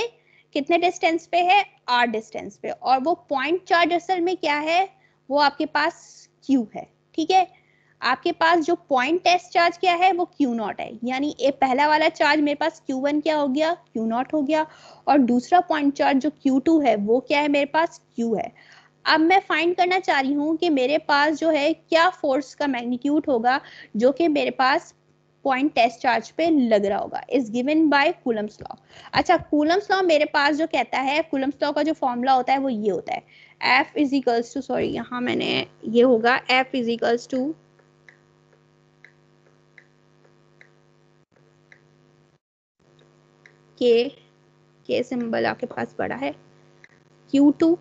कितने डिस्टेंस पे है आर डिस्टेंस पे और वो पॉइंट चार्ज असल में क्या है वो आपके पास क्यू है ठीक है आपके पास जो पॉइंट टेस्ट चार्ज क्या है वो क्यू नॉट है यानी ये पहला वाला चार्ज मेरे पास क्यू वन क्या हो गया क्यू नॉट हो गया और दूसरा पॉइंट चार्ज जो क्यू टू है वो क्या है मेरे पास क्यू है अब मैं फाइंड करना चाह रही हूँ कि मेरे पास जो है क्या फोर्स का मैग्नीट्यूड होगा जो कि मेरे पास पॉइंट टेस्ट चार्ज पे लग रहा होगा is given by Coulomb's law अच्छा कूलम्स लॉ मेरे पास जो कहता है कूलम्स लॉ का जो फॉर्मूला होता है वो ये होता है एफ इजिकल्स टू सॉरी यहाँ मैंने ये होगा एफ इजिकल्स टू के के सिंबल आपके पास पड़ा है Q two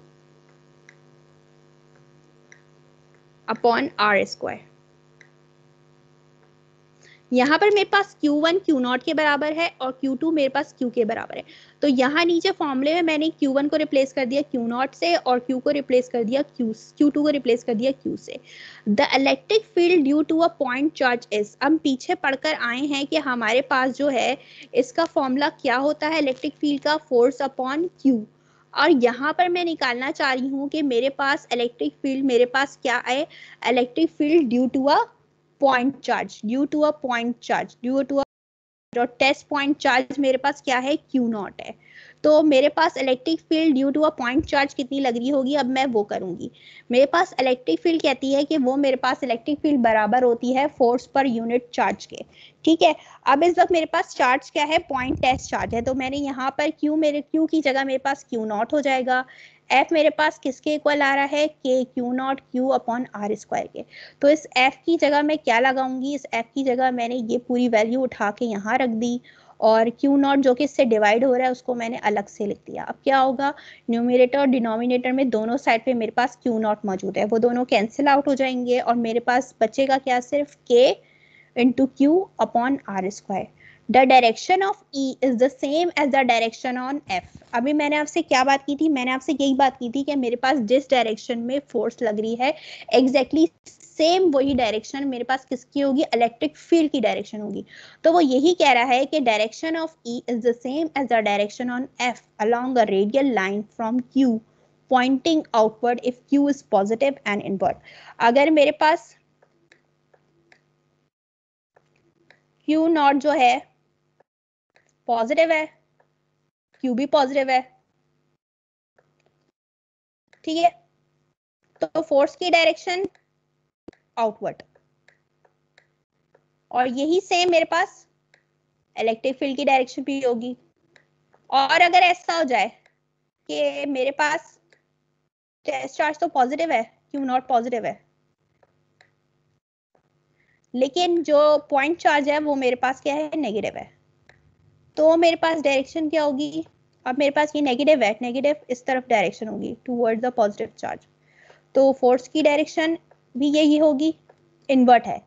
upon R square यहाँ पर मेरे पास Q1 क्यू नॉट के बराबर है और Q2 मेरे पास Q के बराबर है तो यहाँ नीचे फॉर्मूले में मैंने Q1 को रिप्लेस कर दिया Q नॉट से और Q को रिप्लेस कर दिया Q Q2 को रिप्लेस कर दिया Q से the electric field due to a point charge is हम पीछे पढ़कर आए हैं कि हमारे पास जो है इसका फॉर्मूला क्या होता है इलेक्ट्रिक फील्ड का फोर्स अपॉन क्यू और यहाँ पर मैं निकालना चाह रही हूँ कि मेरे पास इलेक्ट्रिक फील्ड मेरे पास क्या है electric field due to a point charge due to a point charge due to और टेस्ट पॉइंट चार्ज मेरे पास क्या है क्यू नॉट है तो मेरे पास electric field due to a point charge कितनी लग रही होगी अब मैं वो करूंगी मेरे पास इलेक्ट्रिक फील्ड कहती है कि वो मेरे पास इलेक्ट्रिक फील्ड बराबर होती है फोर्स पर यूनिट चार्ज के ठीक है अब इस वक्त मेरे पास चार्ज क्या है पॉइंट टेस्ट चार्ज है तो मैंने यहाँ पर क्यू मेरे क्यू की जगह मेरे पास क्यू नॉट हो जाएगा एफ मेरे पास किसके इक्वल आ रहा है K Q naught Q upon R square के तो इस एफ की जगह मैं क्या लगाऊंगी इस एफ की जगह मैंने ये पूरी वैल्यू उठा के यहाँ रख दी और क्यू नॉट जो कि इससे डिवाइड हो रहा है उसको मैंने अलग से लिख दिया अब क्या होगा न्यूमिनेटर और डिनोमिनेटर में दोनों साइड पे मेरे पास क्यू नॉट मौजूद है वो दोनों कैंसिल आउट हो जाएंगे और मेरे पास बचेगा क्या सिर्फ K into Q upon R square the direction of E is the same as the direction on F अभी मैंने आपसे क्या बात की थी मैंने आपसे यही बात की थी कि मेरे पास जिस डायरेक्शन में फोर्स लग रही है एग्जैक्टली exactly सेम वही डायरेक्शन मेरे पास किसकी होगी इलेक्ट्रिक फील्ड की डायरेक्शन होगी तो वो यही कह रहा है कि direction of E is the same as the direction on F along a radial line from Q pointing outward if Q is positive and inward अगर मेरे पास क्यू नॉट जो है पॉजिटिव है क्यू भी पॉजिटिव है ठीक है तो फोर्स की डायरेक्शन आउटवर्ड और यही सेम मेरे पास इलेक्ट्रिक फील्ड की डायरेक्शन भी होगी और अगर ऐसा हो जाए कि मेरे पास टेस्ट चार्ज तो पॉजिटिव है क्यू नॉट पॉजिटिव है लेकिन जो पॉइंट चार्ज है वो मेरे पास क्या है नेगेटिव है तो मेरे पास डायरेक्शन क्या होगी अब मेरे पास ये नेगेटिव है नेगेटिव इस तरफ डायरेक्शन होगी टूवर्ड द पॉजिटिव चार्ज तो फोर्स की डायरेक्शन भी यही होगी इनवर्ट है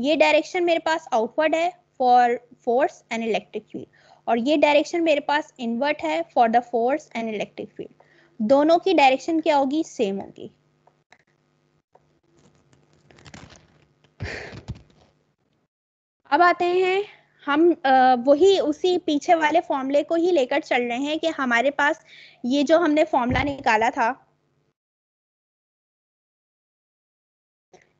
ये डायरेक्शन मेरे पास आउटवर्ड है for force and electric field और ये डायरेक्शन मेरे पास इनवर्ट है for the force and electric field दोनों की डायरेक्शन क्या होगी सेम होगी अब आते हैं हम वही उसी पीछे वाले फॉर्मूले को ही लेकर चल रहे हैं कि हमारे पास ये जो हमने फॉर्मूला निकाला था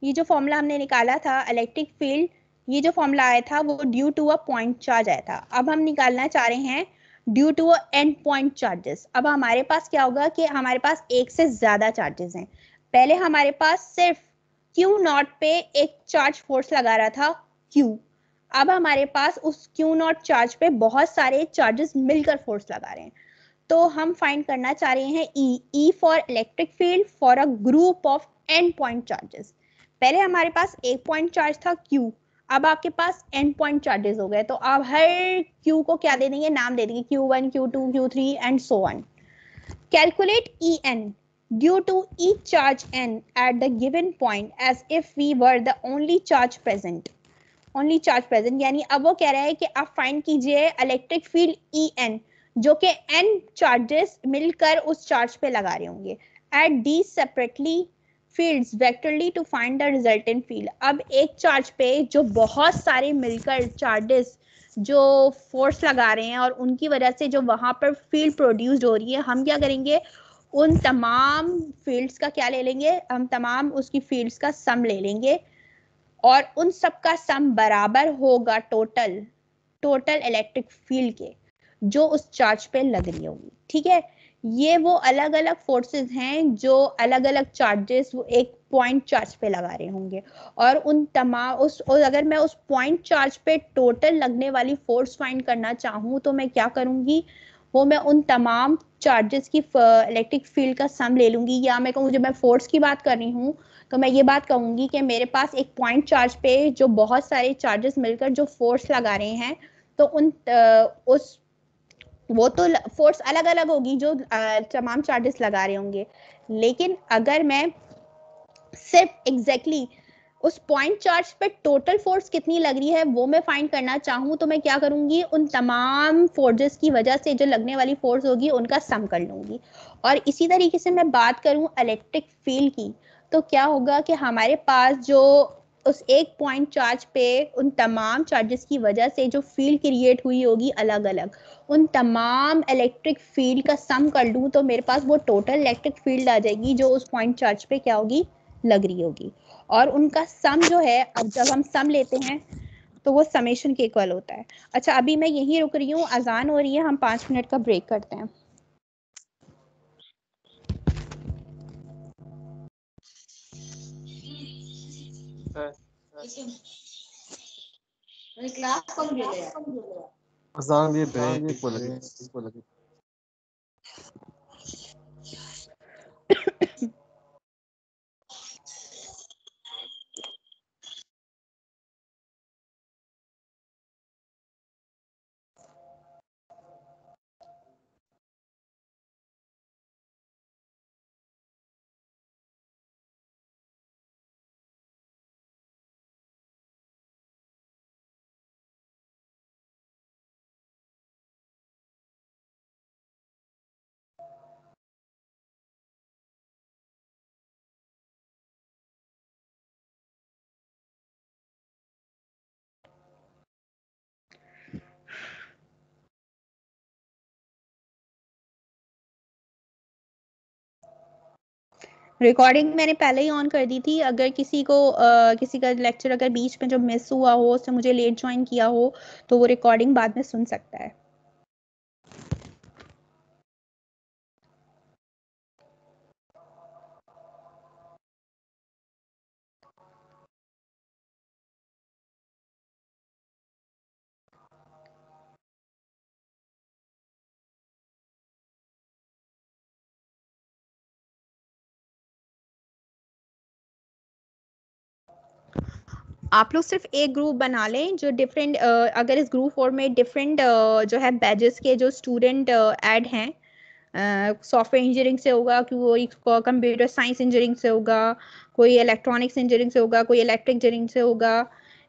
ये जो फॉर्मूला हमने निकाला था इलेक्ट्रिक फील्ड ये जो फॉर्मूला आया था वो due to a point charge आया था अब हम निकालना चाह रहे हैं due to and point charges अब हमारे पास क्या होगा कि हमारे पास एक से ज्यादा चार्जेस हैं पहले हमारे पास सिर्फ क्यू नॉट पे एक चार्ज फोर्स लगा रहा था क्यू अब हमारे पास उस क्यू नॉट चार्ज पे बहुत सारे चार्जेस मिलकर फोर्स लगा रहे हैं तो हम फाइंड करना चाह रहे हैं E E for electric field for a group of N point charges पहले हमारे पास एक पॉइंट चार्ज था क्यू अब आपके पास एन पॉइंट चार्जेस हो गए तो आप हर क्यू को क्या दे देंगे नाम दे देंगे Q one Q two Q three and so on calculate E N due to E charge N at the given point as if we were the only charge present only charge present यानी अब वो कह रहा है कि आप find कीजिए electric field E N जो कि एन चार्जेस मिलकर उस चार्ज पे लगा रहे होंगे at the separately fields vectorially to find the resultant field अब एक चार्ज पे जो बहुत सारे मिलकर चार्जेस जो फोर्स लगा रहे हैं और उनकी वजह से जो वहां पर फील्ड प्रोड्यूस हो रही है हम क्या करेंगे उन तमाम फील्ड्स का क्या ले लेंगे हम तमाम उसकी फील्ड्स का सम ले लेंगे और उन सब का सम बराबर होगा टोटल टोटल इलेक्ट्रिक फील्ड के जो उस चार्ज पे लग रही होगी ठीक है ये वो अलग अलग फोर्सेस हैं जो अलग अलग चार्जेस वो एक पॉइंट चार्ज पे लगा रहे होंगे और उन तमाम उस और अगर मैं उस पॉइंट चार्ज पे टोटल लगने वाली फोर्स फाइंड करना चाहूँ तो मैं क्या करूँगी वो मैं उन तमाम चार्जेस की इलेक्ट्रिक uh, फील्ड का सम ले लूंगी या मैं कहूँ जब मैं फोर्स की बात कर रही हूँ तो मैं ये बात कहूंगी कि मेरे पास एक पॉइंट चार्ज पे जो बहुत सारे चार्जेस मिलकर जो फोर्स लगा रहे हैं तो उन उस वो तो फोर्स अलग अलग होगी जो तमाम चार्जेस लगा रहे होंगे लेकिन अगर मैं सिर्फ एग्जैक्टली exactly उस पॉइंट चार्ज पे टोटल फोर्स कितनी लग रही है वो मैं फाइंड करना चाहूँ तो मैं क्या करूँगी उन तमाम फोर्सेस की वजह से जो लगने वाली फोर्स होगी उनका सम कर लूँगी और इसी तरीके से मैं बात करूँ इलेक्ट्रिक फील्ड की तो क्या होगा कि हमारे पास जो उस एक पॉइंट चार्ज पे उन तमाम चार्जेस की वजह से जो फील्ड क्रिएट हुई होगी अलग अलग उन तमाम इलेक्ट्रिक फील्ड का सम कर लूँ तो मेरे पास वो टोटल इलेक्ट्रिक फील्ड आ जाएगी जो उस पॉइंट चार्ज पे क्या होगी लग रही होगी और उनका सम जो है अब जब हम सम लेते हैं तो वो समेशन के इक्वल होता है अच्छा अभी मैं यहीं रुक रही हूँ अजान हो रही है हम पाँच मिनट का ब्रेक करते हैं क्लास कौन गेले असां जे बैंक को लगे रिकॉर्डिंग मैंने पहले ही ऑन कर दी थी अगर किसी को आ, किसी का लेक्चर अगर बीच में जो मिस हुआ हो उससे मुझे लेट ज्वाइन किया हो तो वो रिकॉर्डिंग बाद में सुन सकता है आप लोग सिर्फ एक ग्रुप बना लें जो डिफरेंट अगर इस ग्रुप फोर में डिफरेंट जो है बैजेस के जो स्टूडेंट ऐड हैं सॉफ्टवेयर इंजीनियरिंग से होगा कोई कंप्यूटर साइंस इंजीनियरिंग से होगा कोई इलेक्ट्रॉनिक्स इंजीनियरिंग से होगा कोई इलेक्ट्रिक इंजीनियरिंग से होगा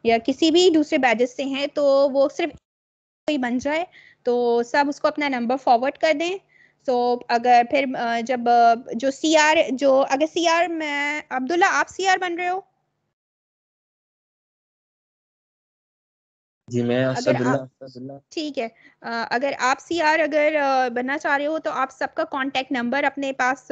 या किसी भी दूसरे बैजेस से हैं तो वो सिर्फ कोई बन जाए तो सब उसको अपना नंबर फॉरवर्ड कर दें सो तो so, अगर फिर जब जो सी आर जो अगर सी आर मैं अब्दुल्ला आप सी आर बन रहे हो जी मैं ठीक है अगर आप सी आर अगर बनना चाह रहे हो तो आप सबका कांटेक्ट नंबर अपने पास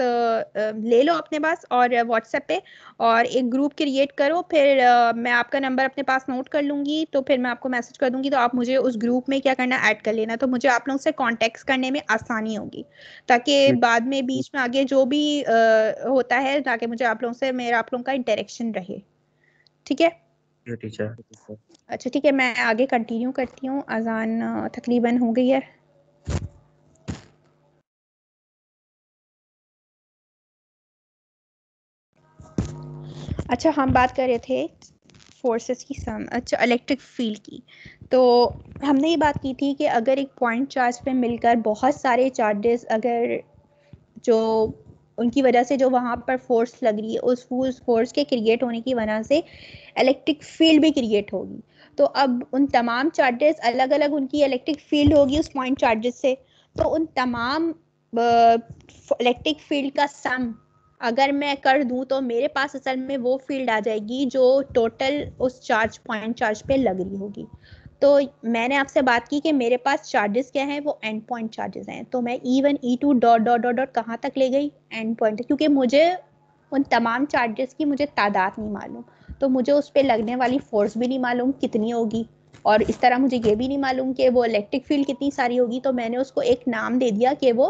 ले लो अपने पास और व्हाट्सएप पे और एक ग्रुप क्रिएट करो फिर मैं आपका नंबर अपने पास नोट कर लूंगी तो फिर मैं आपको मैसेज कर दूंगी तो आप मुझे उस ग्रुप में क्या करना ऐड कर लेना तो मुझे आप लोगों से कॉन्टेक्ट करने में आसानी होगी ताकि बाद में बीच में आगे जो भी होता है ताकि मुझे आप लोगों से मेरा आप लोगों का इंटरेक्शन रहे ठीक है टीचर अच्छा ठीक है मैं आगे कंटिन्यू करती हूँ अजान तकरीबन हो गई है अच्छा हम बात कर रहे थे फोर्सेस की सम अच्छा इलेक्ट्रिक फील्ड की तो हमने ये बात की थी कि अगर एक पॉइंट चार्ज पे मिलकर बहुत सारे चार्जेस अगर जो उनकी वजह से जो वहाँ पर फोर्स लग रही है उस फोर्स के क्रिएट होने की वजह से इलेक्ट्रिक फील्ड भी क्रिएट होगी तो अब उन तमाम चार्जेस अलग अलग उनकी इलेक्ट्रिक फील्ड होगी उस पॉइंट चार्जेस से तो उन तमाम इलेक्ट्रिक फील्ड का सम अगर मैं कर दूं तो मेरे पास असल में वो फील्ड आ जाएगी जो टोटल उस चार्ज पॉइंट चार्ज पे लग रही होगी तो मैंने आपसे बात की कि मेरे पास चार्जेस क्या हैं वो एंड पॉइंट चार्जेस हैं तो मैं E one E two dot dot dot dot कहाँ तक ले गई एंड पॉइंट क्योंकि मुझे उन तमाम चार्जेस की मुझे तादाद नहीं मालूम तो मुझे उस पर लगने वाली फोर्स भी नहीं मालूम कितनी होगी और इस तरह मुझे ये भी नहीं मालूम कि वो इलेक्ट्रिक फील्ड कितनी सारी होगी तो मैंने उसको एक नाम दे दिया कि वो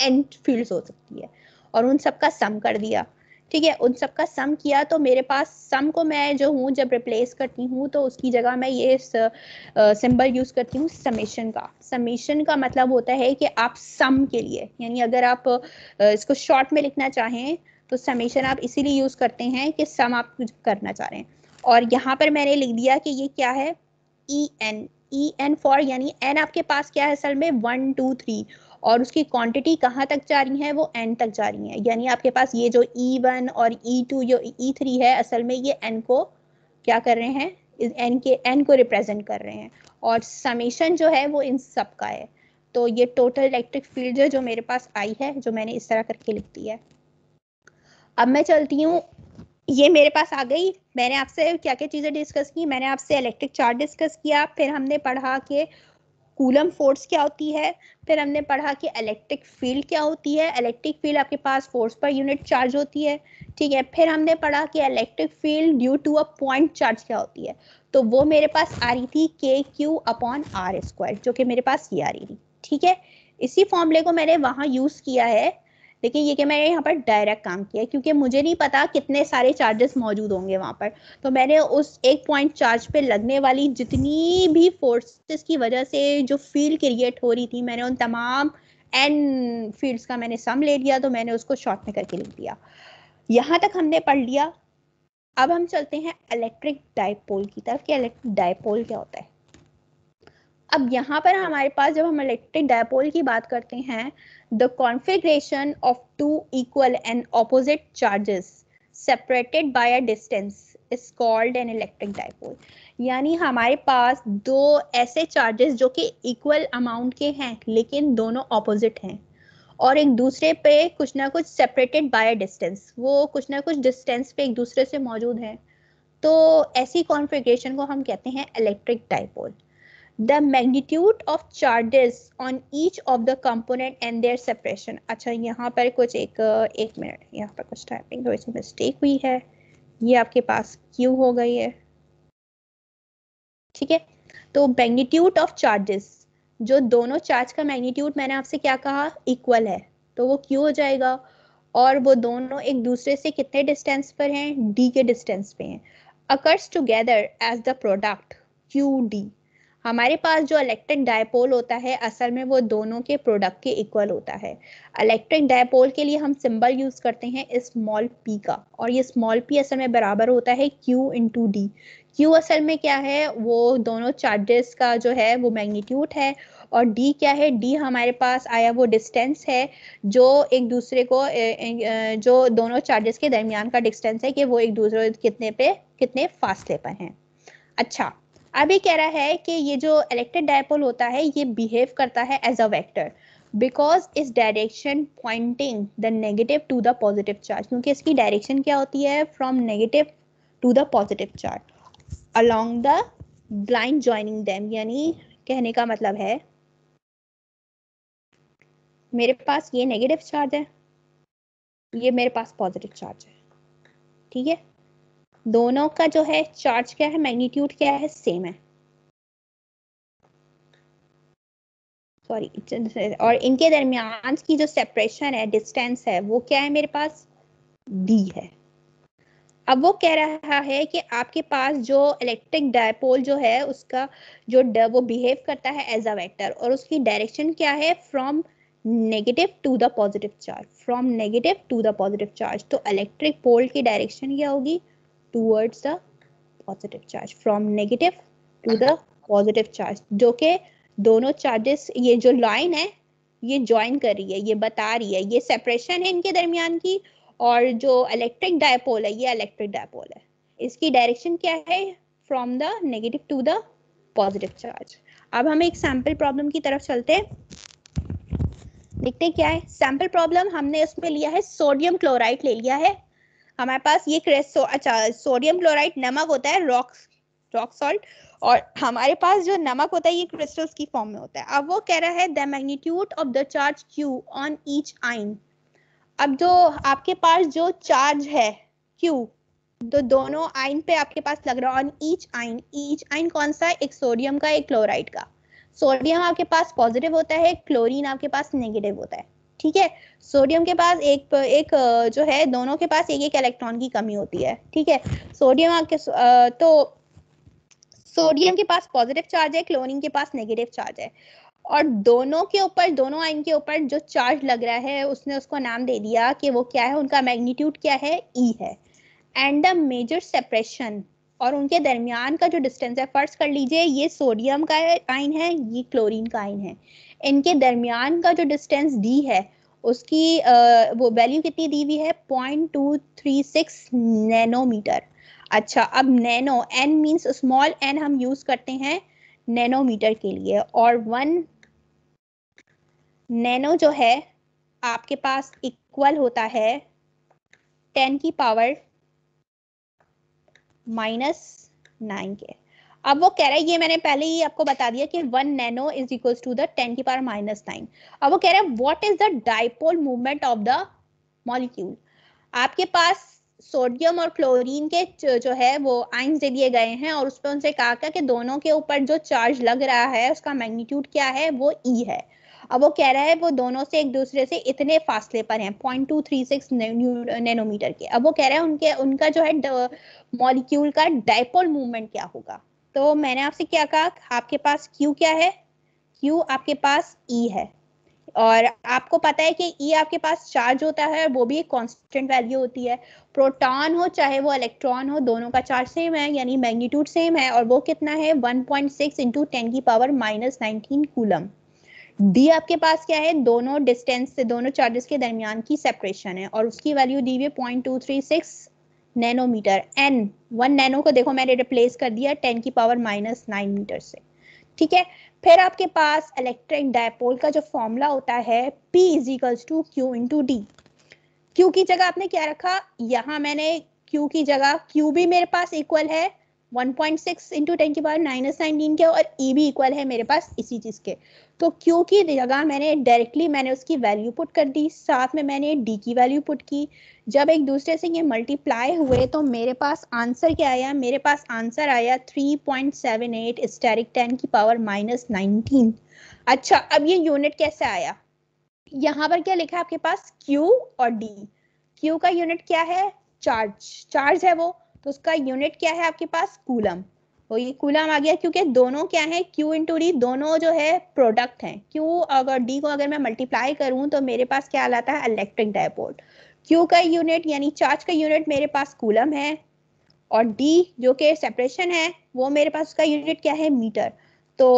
एंड फील्ड हो सकती है और उन सब का सम कर दिया ठीक है उन सब का सम किया तो मेरे पास सम को मैं जो हूँ जब रिप्लेस करती हूँ तो उसकी जगह मैं ये सिंबल यूज़ करती हूँ समेशन का समेशन का मतलब होता है कि आप सम के लिए यानी अगर आप इसको शॉर्ट में लिखना चाहें तो समेशन आप इसीलिए यूज़ करते हैं कि सम आप करना चाह रहे हैं और यहाँ पर मैंने लिख दिया कि ये क्या है E N E N for यानी एन आपके पास क्या है असल में वन टू थ्री और उसकी क्वांटिटी कहाँ तक जा रही है वो एन तक जा रही है यानी आपके पास ये जो ई e वन और ई e टू जो ई e थ्री है असल में ये एन को क्या कर रहे हैं एन के एन को रिप्रेजेंट कर रहे हैं और समेशन जो है वो इन सब का है तो ये टोटल इलेक्ट्रिक फील्ड जो मेरे पास आई है जो मैंने इस तरह करके लिख दी है अब मैं चलती हूँ ये मेरे पास आ गई मैंने आपसे क्या क्या चीज़ें डिस्कस की मैंने आपसे इलेक्ट्रिक चार्ज डिस्कस किया फिर हमने पढ़ा कि कूलम फोर्स क्या होती है फिर हमने पढ़ा कि इलेक्ट्रिक फील्ड क्या होती है इलेक्ट्रिक फील्ड आपके पास फोर्स पर यूनिट चार्ज होती है ठीक है फिर हमने पढ़ा कि electric field due to a point charge क्या होती है तो वो मेरे पास आ रही थी के क्यू अपॉन आर स्क्वायर जो कि मेरे पास ये आ रही थी ठीक है इसी फॉर्मूले को मैंने वहां यूज़ किया है लेकिन ये कि मैंने यहाँ पर डायरेक्ट काम किया क्योंकि मुझे नहीं पता कितने सारे चार्जेस मौजूद होंगे वहाँ पर तो मैंने उस एक पॉइंट चार्ज पे लगने वाली जितनी भी फोर्सेस की वजह से जो फील्ड क्रिएट हो रही थी मैंने उन तमाम एन फील्ड्स का मैंने सम ले लिया तो मैंने उसको शॉर्ट में करके लिख दिया यहाँ तक हमने पढ़ लिया अब हम चलते हैं इलेक्ट्रिक डायपोल की तरफ कि इलेक्ट्रिक डायपोल क्या होता है अब यहाँ पर हमारे पास जब हम इलेक्ट्रिक डायपोल की बात करते हैं the configuration of two equal and opposite charges separated by a distance is called an electric dipole. यानी हमारे पास दो ऐसे चार्जेस जो कि इक्वल अमाउंट के हैं लेकिन दोनों ऑपोजिट हैं और एक दूसरे पे कुछ ना कुछ सेपरेटेड बाय डिस्टेंस वो कुछ ना कुछ डिस्टेंस पे एक दूसरे से मौजूद हैं तो ऐसी कॉन्फ़िगरेशन को हम कहते हैं electric dipole the magnitude of charges on each of the component and their separation अच्छा यहाँ पर कुछ एक एक मिनट यहाँ पर कुछ टाइपिंग थोड़ी सी मिस्टेक हुई है ये आपके पास क्यू हो गई है ठीक है तो मैग्नीट्यूड ऑफ चार्जेस जो दोनों चार्ज का मैग्नीट्यूड मैंने आपसे क्या कहा इक्वल है तो वो क्यू हो जाएगा और वो दोनों एक दूसरे से कितने डिस्टेंस पर हैं डी के डिस्टेंस पे हैं occurs together as the product Q D हमारे पास जो इलेक्ट्रिक डायपोल होता है असल में वो दोनों के प्रोडक्ट के इक्वल होता है इलेक्ट्रिक डायपोल के लिए हम सिंबल यूज करते हैं स्मॉल पी का और ये स्मॉल पी असल में बराबर होता है क्यू इंटू डी क्यू असल में क्या है वो दोनों चार्जेस का जो है वो मैग्नीट्यूड है और डी क्या है डी हमारे पास आया वो डिस्टेंस है जो एक दूसरे को जो दोनों चार्जेस के दरमियान का डिस्टेंस है कि वो एक दूसरे कितने पे कितने फासले पर हैं अच्छा अभी कह रहा है कि ये जो इलेक्ट्रिक डायपोल होता है ये बिहेव करता है एज अ वेक्टर बिकॉज इस direction pointing the negative to the positive charge क्योंकि इसकी डायरेक्शन क्या होती है from negative to the positive charge along the line joining them यानी कहने का मतलब है मेरे पास ये नेगेटिव चार्ज है ये मेरे पास पॉजिटिव चार्ज है ठीक है दोनों का जो है चार्ज क्या है मैग्नीट्यूड क्या है सेम है सॉरी और इनके दरमियान की जो सेपरेशन है डिस्टेंस है वो क्या है मेरे पास डी है अब वो कह रहा है कि आपके पास जो इलेक्ट्रिक डायपोल जो है उसका जो ड वो बिहेव करता है एज अ वेक्टर और उसकी डायरेक्शन क्या है from negative to the positive charge from negative to the positive charge तो इलेक्ट्रिक पोल की डायरेक्शन क्या होगी towards the positive charge from negative to the positive charge jo ke dono charges ye jo line hai ye join kar rahi hai ye bata rahi hai ye separation hai inke darmiyan ki aur jo electric dipole hai ye electric dipole hai iski direction kya hai from the negative to the positive charge अब हम एक sample problem की तरफ चलते हैं देखते हैं क्या है सैंपल प्रॉब्लम हमने इसमें लिया है सोडियम क्लोराइड ले लिया है हमारे पास ये अच्छा सोडियम क्लोराइड नमक होता है रॉक रॉक सॉल्ट और हमारे पास जो नमक होता है ये क्रिस्टल्स की फॉर्म में होता है अब वो कह रहा है the magnitude of the charge Q on each आइन अब जो आपके पास जो चार्ज है क्यू तो दोनों आइन पे आपके पास लग रहा है ऑन ईच आइन ईच आइन कौन सा है एक सोडियम का एक क्लोराइड का सोडियम आपके पास पॉजिटिव होता है क्लोरीन आपके पास नेगेटिव होता है ठीक है सोडियम के पास एक एक जो है दोनों के पास एक एक इलेक्ट्रॉन की कमी होती है ठीक है सोडियम आपके तो सोडियम के पास पॉजिटिव चार्ज है क्लोरीन के पास नेगेटिव चार्ज है और दोनों के ऊपर दोनों आइन के ऊपर जो चार्ज लग रहा है उसने उसको नाम दे दिया कि वो क्या है उनका मैग्नीट्यूड क्या है ई e है एंड द मेजर सेपरेशन और उनके दरमियान का जो डिस्टेंस है फर्स्ट कर लीजिए ये सोडियम का आइन है ये क्लोरीन का आइन है इनके दरमियान का जो डिस्टेंस डी है उसकी आ, वो वैल्यू कितनी दी हुई है point two three six nanometre अच्छा अब nano N means small N हम यूज करते हैं नैनोमीटर के लिए और वन नैनो जो है आपके पास इक्वल होता है टेन की पावर माइनस नाइन के अब वो कह रहा है ये मैंने पहले ही आपको बता दिया कि one nano is equal to the ten की पावर माइनस नाइन अब वो कह रहा है what is the dipole movement of the molecule आपके पास सोडियम और क्लोरीन के जो, है वो आइंस दे दिए गए हैं और उस पर उनसे कहा गया कि दोनों के ऊपर जो चार्ज लग रहा है उसका मैग्नीट्यूड क्या है वो ई e है अब वो कह रहा है वो दोनों से एक दूसरे से इतने फासले पर हैं 0.236 नैनोमीटर के अब वो कह रहा है उनके उनका जो है मॉलिक्यूल का डाइपोल मूवमेंट क्या होगा तो मैंने आपसे क्या कहा आपके पास क्यू क्या है क्यू आपके पास ई e है और आपको पता है कि ई e आपके पास चार्ज होता है वो भी एक कांस्टेंट वैल्यू होती है प्रोटॉन हो चाहे वो इलेक्ट्रॉन हो दोनों का चार्ज सेम है यानी मैग्नीट्यूड सेम है और वो कितना है 1.6 पॉइंट सिक्स इंटू टेन की power minus nineteen coulomb D आपके पास क्या है दोनों डिस्टेंस से दोनों चार्जेस के दरमियान की सेपरेशन है और उसकी वैल्यू दी हुई point two three six nanometre N one nano को देखो मैंने रिप्लेस कर दिया टेन की पावर माइनस नाइन मीटर से ठीक है फिर आपके पास इलेक्ट्रिक डायपोल का जो फॉर्मूला होता है P equals to Q into D Q की जगह आपने क्या रखा यहाँ मैंने Q की जगह Q भी मेरे पास इक्वल है 1.6 की पावर माइनस नाइनटीन के और e भी इक्वल है मेरे पास इसी चीज़ के तो जगह मैंने डायरेक्टली मैंने उसकी वैल्यू पुट कर दी साथ में मैंने की वैल्यू पुट की जब एक दूसरे से ये मल्टीप्लाई हुए तो मेरे पास आंसर क्या आया मेरे पास आंसर आया 3.78 point seven eight asterisk ten की पावर माइनस नाइनटीन अच्छा अब ये यूनिट कैसे आया यहाँ पर क्या लिखा है आपके पास क्यू और डी क्यू का यूनिट क्या है चार्ज चार्ज है वो तो उसका यूनिट क्या है आपके पास कूलम तो ये कूलम आ गया क्योंकि दोनों क्या है क्यू इंटू डी दोनों जो है प्रोडक्ट हैं क्यू अगर डी को अगर मैं मल्टीप्लाई करूं तो मेरे पास क्या आता है इलेक्ट्रिक डायपोर्ट क्यू का यूनिट यानी चार्ज का यूनिट मेरे पास कूलम है और डी जो कि सेपरेशन है वो मेरे पास उसका यूनिट क्या है मीटर तो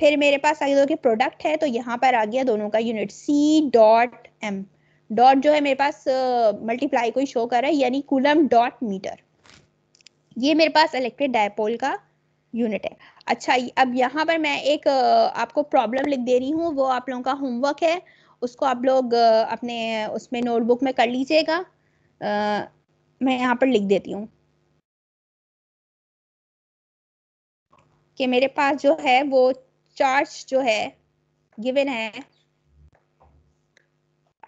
फिर मेरे पास आगे दो के प्रोडक्ट है तो यहाँ पर आ गया दोनों का unit C dot M dot जो है मेरे पास मल्टीप्लाई uh, को ही शो कर रहा है यानी कूलम डॉट मीटर ये मेरे पास इलेक्ट्रिक डायपोल का यूनिट है अच्छा अब यहाँ पर मैं एक आपको प्रॉब्लम लिख दे रही हूँ वो आप लोगों का होमवर्क है उसको आप लोग अपने उसमें नोटबुक में कर लीजिएगा मैं यहाँ पर लिख देती हूँ कि मेरे पास जो है वो चार्ज जो है गिवन है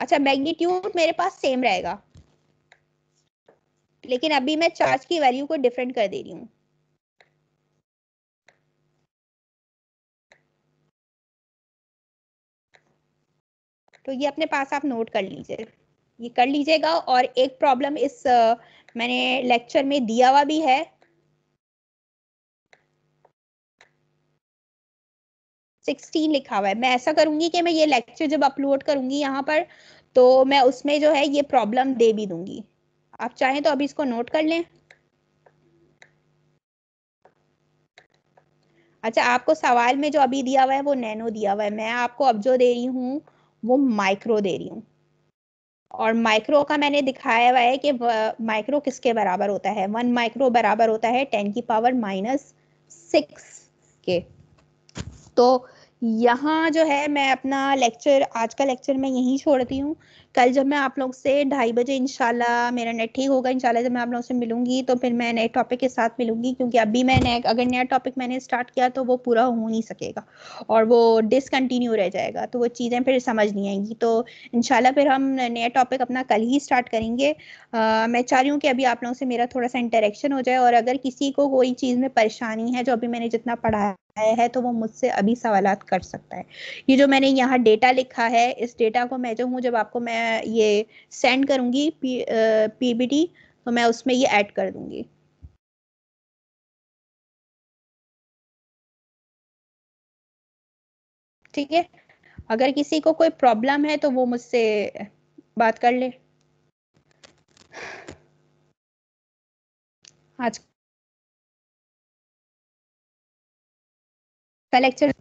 अच्छा मैग्नीट्यूड मेरे पास सेम रहेगा लेकिन अभी मैं चार्ज की वैल्यू को डिफरेंट कर दे रही हूँ तो ये अपने पास आप नोट कर लीजिए ये कर लीजिएगा और एक प्रॉब्लम इस uh, मैंने लेक्चर में दिया हुआ भी है सिक्सटीन लिखा हुआ है मैं ऐसा करूंगी कि मैं ये लेक्चर जब अपलोड करूंगी यहाँ पर तो मैं उसमें जो है ये प्रॉब्लम दे भी दूंगी आप चाहें तो अभी इसको नोट कर लें अच्छा आपको सवाल में जो अभी दिया हुआ है वो नैनो दिया हुआ है मैं आपको अब जो दे रही हूँ वो माइक्रो दे रही हूँ और माइक्रो का मैंने दिखाया हुआ है कि माइक्रो किसके बराबर होता है वन माइक्रो बराबर होता है टेन की पावर माइनस सिक्स के तो यहाँ जो है मैं अपना लेक्चर आज का लेक्चर मैं यहीं छोड़ती हूँ कल जब मैं आप लोग से ढाई बजे इनशाला मेरा नेट ठीक होगा इनशाला जब मैं आप लोगों से मिलूंगी तो फिर मैं नए टॉपिक के साथ मिलूंगी क्योंकि अभी मैं नया अगर नया टॉपिक मैंने स्टार्ट किया तो वो पूरा हो नहीं सकेगा और वो डिसकंटिन्यू रह जाएगा तो वो चीज़ें फिर समझ नहीं आएंगी तो इनशाला फिर हम नया टॉपिक अपना कल ही स्टार्ट करेंगे आ, मैं चाह रही हूँ कि अभी आप लोगों से मेरा थोड़ा सा इंटरेक्शन हो जाए और अगर किसी को कोई चीज़ में परेशानी है जो अभी मैंने जितना पढ़ाया है तो वो मुझसे अभी सवाल कर सकता है ये जो मैंने यहाँ डेटा लिखा है इस डेटा को मैं जो हूँ जब आपको मैं मैं ये सेंड करूँगी पीबीटी तो मैं उसमें ये ऐड कर दूंगी ठीक है अगर किसी को कोई प्रॉब्लम है तो वो मुझसे बात कर ले आज का लेक्चर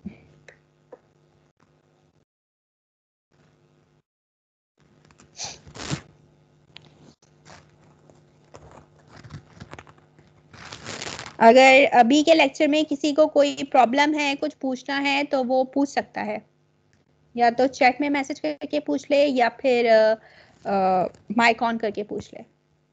अगर अभी के लेक्चर में किसी को कोई प्रॉब्लम है कुछ पूछना है तो वो पूछ सकता है या तो चैट में मैसेज करके पूछ ले या फिर माइक ऑन करके पूछ ले